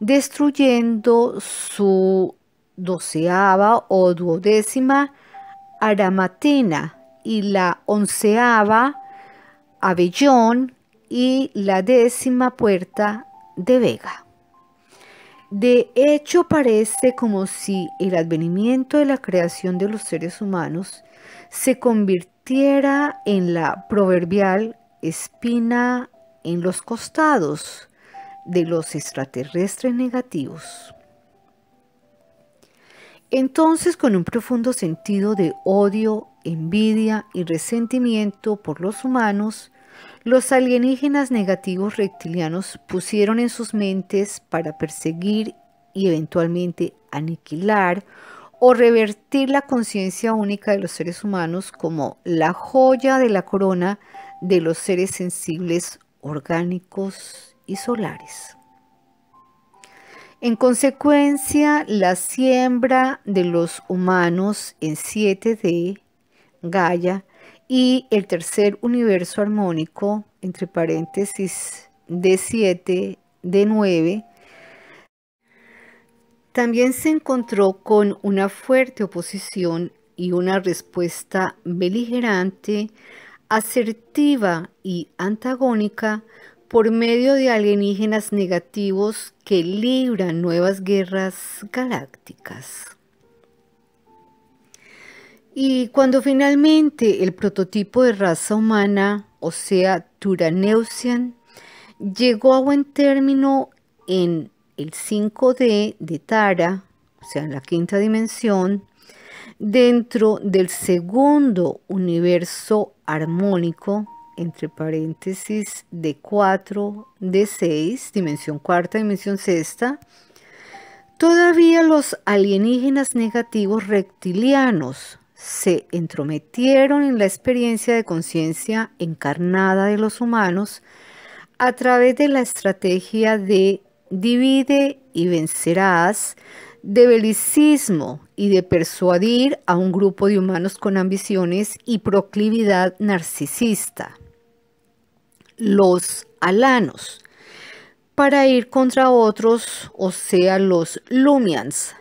destruyendo su doceava o duodécima Aramatena y la onceava Avellón y la décima puerta de Vega. De hecho, parece como si el advenimiento de la creación de los seres humanos se convirtiera en la proverbial espina en los costados de los extraterrestres negativos. Entonces, con un profundo sentido de odio, envidia y resentimiento por los humanos, los alienígenas negativos reptilianos pusieron en sus mentes para perseguir y eventualmente aniquilar o revertir la conciencia única de los seres humanos como la joya de la corona de los seres sensibles orgánicos y solares. En consecuencia, la siembra de los humanos en 7D, Gaia, y el tercer universo armónico, entre paréntesis, D7, D9, también se encontró con una fuerte oposición y una respuesta beligerante, asertiva y antagónica por medio de alienígenas negativos que libran nuevas guerras galácticas. Y cuando finalmente el prototipo de raza humana, o sea, Turaneusian, llegó a buen término en el 5D de Tara, o sea, en la quinta dimensión, dentro del segundo universo armónico, entre paréntesis, de 4, de 6, dimensión cuarta, dimensión sexta, todavía los alienígenas negativos reptilianos, se entrometieron en la experiencia de conciencia encarnada de los humanos a través de la estrategia de divide y vencerás, de belicismo y de persuadir a un grupo de humanos con ambiciones y proclividad narcisista, los alanos, para ir contra otros, o sea, los lumians,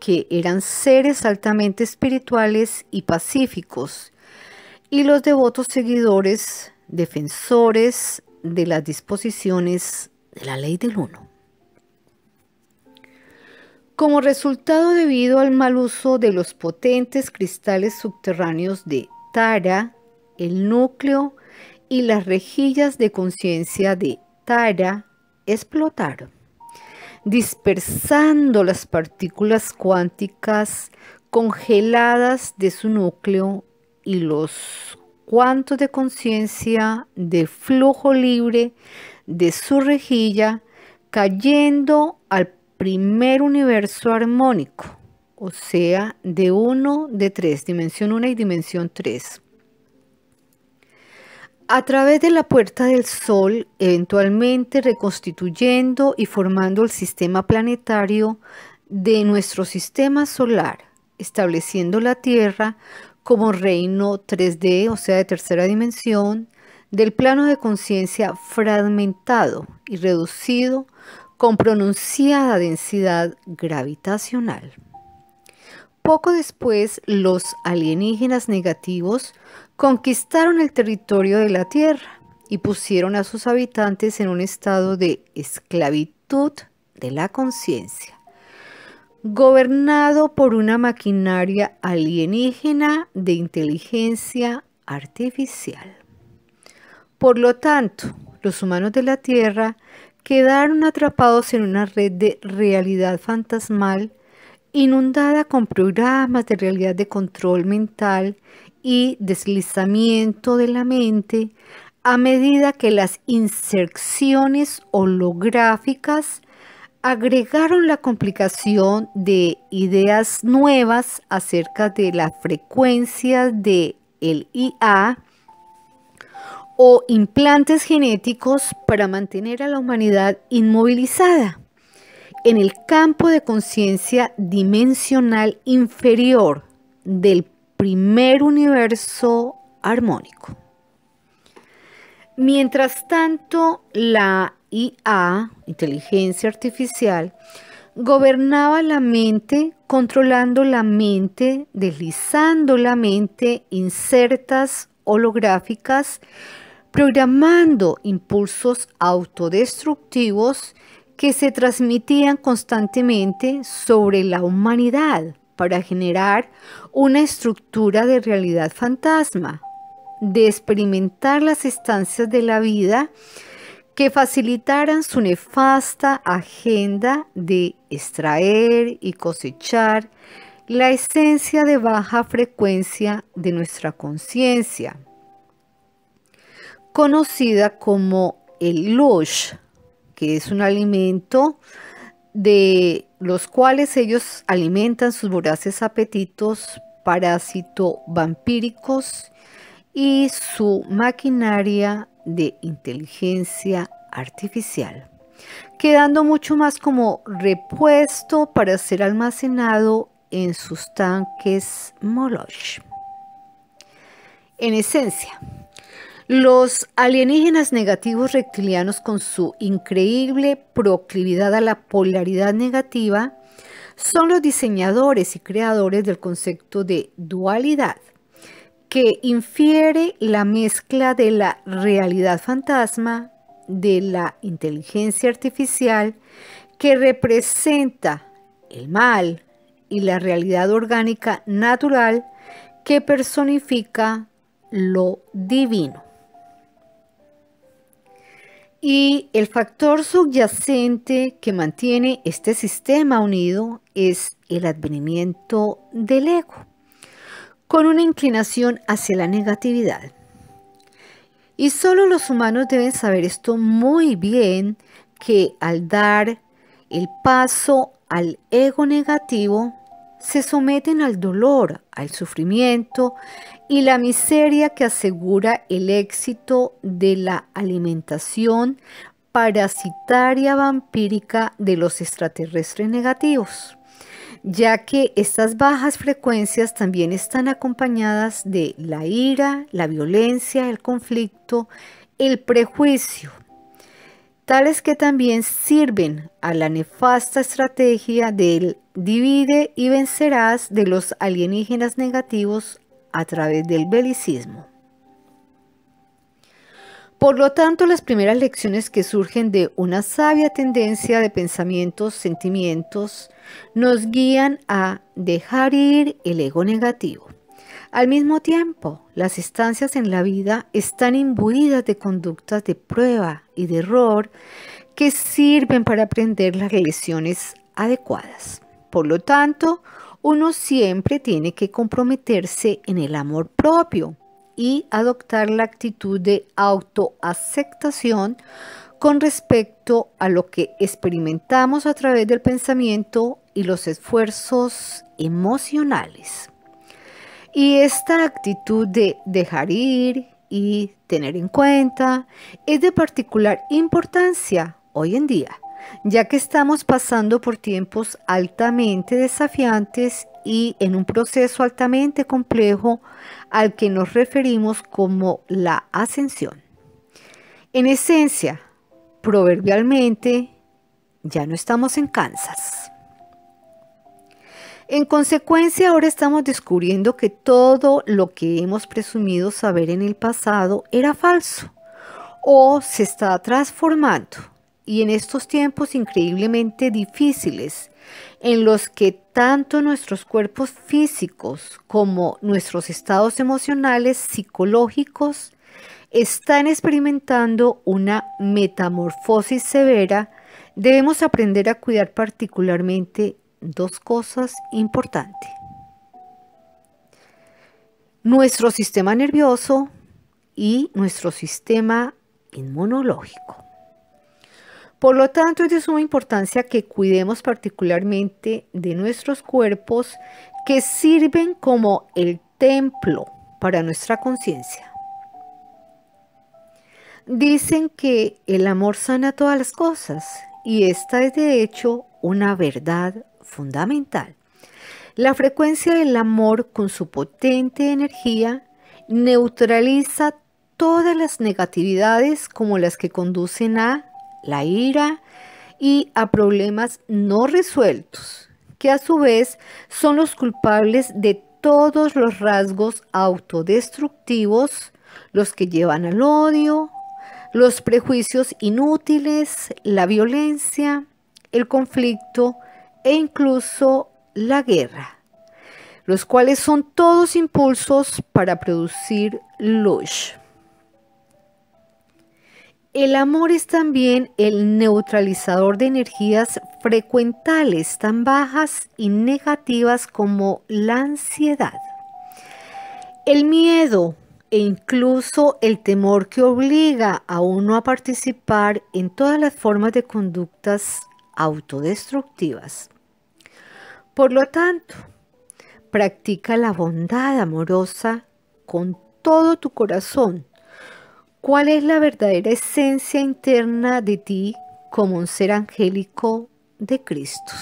que eran seres altamente espirituales y pacíficos, y los devotos seguidores, defensores de las disposiciones de la ley del uno. Como resultado debido al mal uso de los potentes cristales subterráneos de Tara, el núcleo y las rejillas de conciencia de Tara explotaron dispersando las partículas cuánticas congeladas de su núcleo y los cuantos de conciencia de flujo libre de su rejilla cayendo al primer universo armónico, o sea, de 1 de 3, dimensión 1 y dimensión 3 a través de la puerta del Sol, eventualmente reconstituyendo y formando el sistema planetario de nuestro sistema solar, estableciendo la Tierra como reino 3D, o sea, de tercera dimensión, del plano de conciencia fragmentado y reducido con pronunciada densidad gravitacional. Poco después, los alienígenas negativos conquistaron el territorio de la tierra y pusieron a sus habitantes en un estado de esclavitud de la conciencia, gobernado por una maquinaria alienígena de inteligencia artificial. Por lo tanto, los humanos de la Tierra quedaron atrapados en una red de realidad fantasmal inundada con programas de realidad de control mental y deslizamiento de la mente a medida que las inserciones holográficas agregaron la complicación de ideas nuevas acerca de la frecuencia de el IA o implantes genéticos para mantener a la humanidad inmovilizada en el campo de conciencia dimensional inferior del primer universo armónico. Mientras tanto, la IA, inteligencia artificial, gobernaba la mente, controlando la mente, deslizando la mente, insertas holográficas, programando impulsos autodestructivos que se transmitían constantemente sobre la humanidad para generar una estructura de realidad fantasma, de experimentar las estancias de la vida que facilitaran su nefasta agenda de extraer y cosechar la esencia de baja frecuencia de nuestra conciencia, conocida como el lush, que es un alimento de los cuales ellos alimentan sus voraces apetitos parásito vampíricos y su maquinaria de inteligencia artificial, quedando mucho más como repuesto para ser almacenado en sus tanques Moloch. En esencia, los alienígenas negativos reptilianos con su increíble proclividad a la polaridad negativa son los diseñadores y creadores del concepto de dualidad, que infiere la mezcla de la realidad fantasma, de la inteligencia artificial, que representa el mal y la realidad orgánica natural que personifica lo divino. Y el factor subyacente que mantiene este sistema unido es el advenimiento del ego, con una inclinación hacia la negatividad. Y solo los humanos deben saber esto muy bien, que al dar el paso al ego negativo, se someten al dolor, al sufrimiento y la miseria que asegura el éxito de la alimentación parasitaria vampírica de los extraterrestres negativos, ya que estas bajas frecuencias también están acompañadas de la ira, la violencia, el conflicto, el prejuicio, tales que también sirven a la nefasta estrategia del divide y vencerás de los alienígenas negativos a través del belicismo. Por lo tanto, las primeras lecciones que surgen de una sabia tendencia de pensamientos, sentimientos, nos guían a dejar ir el ego negativo. Al mismo tiempo, las estancias en la vida están imbuidas de conductas de prueba y de error que sirven para aprender las lecciones adecuadas. Por lo tanto, uno siempre tiene que comprometerse en el amor propio y adoptar la actitud de autoaceptación con respecto a lo que experimentamos a través del pensamiento y los esfuerzos emocionales. Y esta actitud de dejar ir y tener en cuenta es de particular importancia hoy en día ya que estamos pasando por tiempos altamente desafiantes y en un proceso altamente complejo al que nos referimos como la ascensión. En esencia, proverbialmente, ya no estamos en Kansas. En consecuencia, ahora estamos descubriendo que todo lo que hemos presumido saber en el pasado era falso o se está transformando y en estos tiempos increíblemente difíciles, en los que tanto nuestros cuerpos físicos como nuestros estados emocionales, psicológicos, están experimentando una metamorfosis severa, debemos aprender a cuidar particularmente dos cosas importantes. Nuestro sistema nervioso y nuestro sistema inmunológico. Por lo tanto, es de suma importancia que cuidemos particularmente de nuestros cuerpos que sirven como el templo para nuestra conciencia. Dicen que el amor sana todas las cosas y esta es de hecho una verdad fundamental. La frecuencia del amor con su potente energía neutraliza todas las negatividades como las que conducen a la ira y a problemas no resueltos, que a su vez son los culpables de todos los rasgos autodestructivos, los que llevan al odio, los prejuicios inútiles, la violencia, el conflicto e incluso la guerra, los cuales son todos impulsos para producir luz. El amor es también el neutralizador de energías frecuentales tan bajas y negativas como la ansiedad. El miedo e incluso el temor que obliga a uno a participar en todas las formas de conductas autodestructivas. Por lo tanto, practica la bondad amorosa con todo tu corazón cuál es la verdadera esencia interna de ti como un ser angélico de Cristo.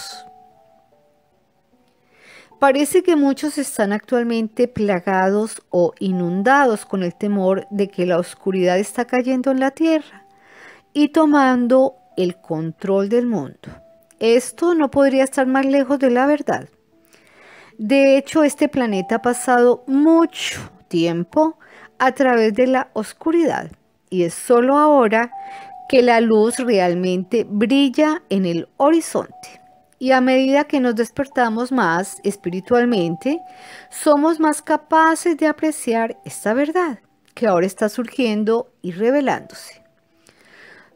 Parece que muchos están actualmente plagados o inundados con el temor de que la oscuridad está cayendo en la tierra y tomando el control del mundo. Esto no podría estar más lejos de la verdad. De hecho, este planeta ha pasado mucho tiempo a través de la oscuridad y es sólo ahora que la luz realmente brilla en el horizonte. Y a medida que nos despertamos más espiritualmente, somos más capaces de apreciar esta verdad que ahora está surgiendo y revelándose.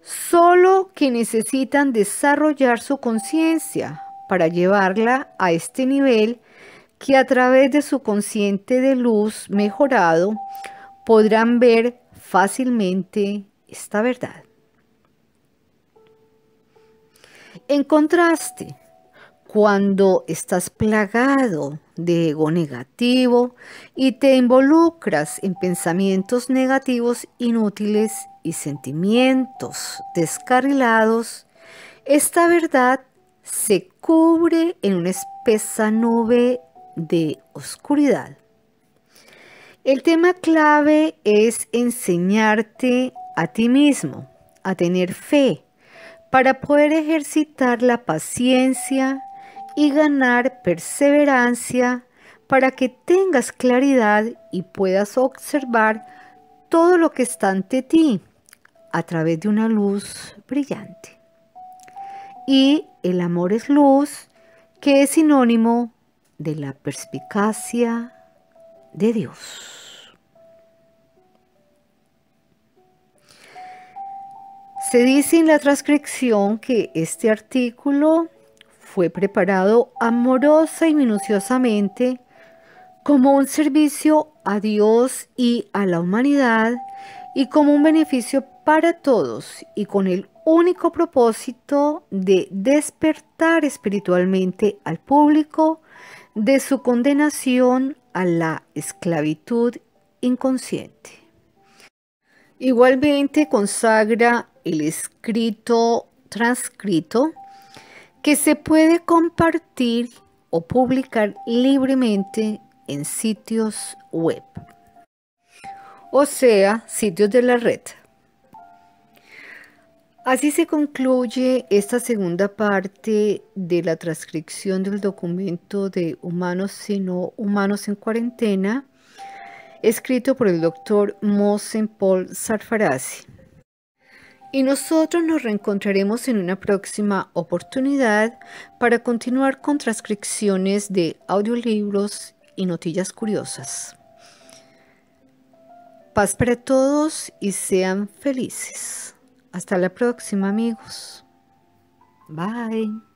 Solo que necesitan desarrollar su conciencia para llevarla a este nivel que a través de su consciente de luz mejorado podrán ver fácilmente esta verdad. En contraste, cuando estás plagado de ego negativo y te involucras en pensamientos negativos inútiles y sentimientos descarrilados, esta verdad se cubre en una espesa nube de oscuridad. El tema clave es enseñarte a ti mismo, a tener fe, para poder ejercitar la paciencia y ganar perseverancia para que tengas claridad y puedas observar todo lo que está ante ti a través de una luz brillante. Y el amor es luz, que es sinónimo de la perspicacia, de Dios. Se dice en la transcripción que este artículo fue preparado amorosa y minuciosamente como un servicio a Dios y a la humanidad y como un beneficio para todos y con el único propósito de despertar espiritualmente al público de su condenación a la esclavitud inconsciente. Igualmente consagra el escrito transcrito que se puede compartir o publicar libremente en sitios web, o sea, sitios de la red. Así se concluye esta segunda parte de la transcripción del documento de Humanos y no humanos en cuarentena, escrito por el doctor Mosen Paul Sarfarazi. Y nosotros nos reencontraremos en una próxima oportunidad para continuar con transcripciones de audiolibros y notillas curiosas. Paz para todos y sean felices. Hasta la próxima amigos. Bye.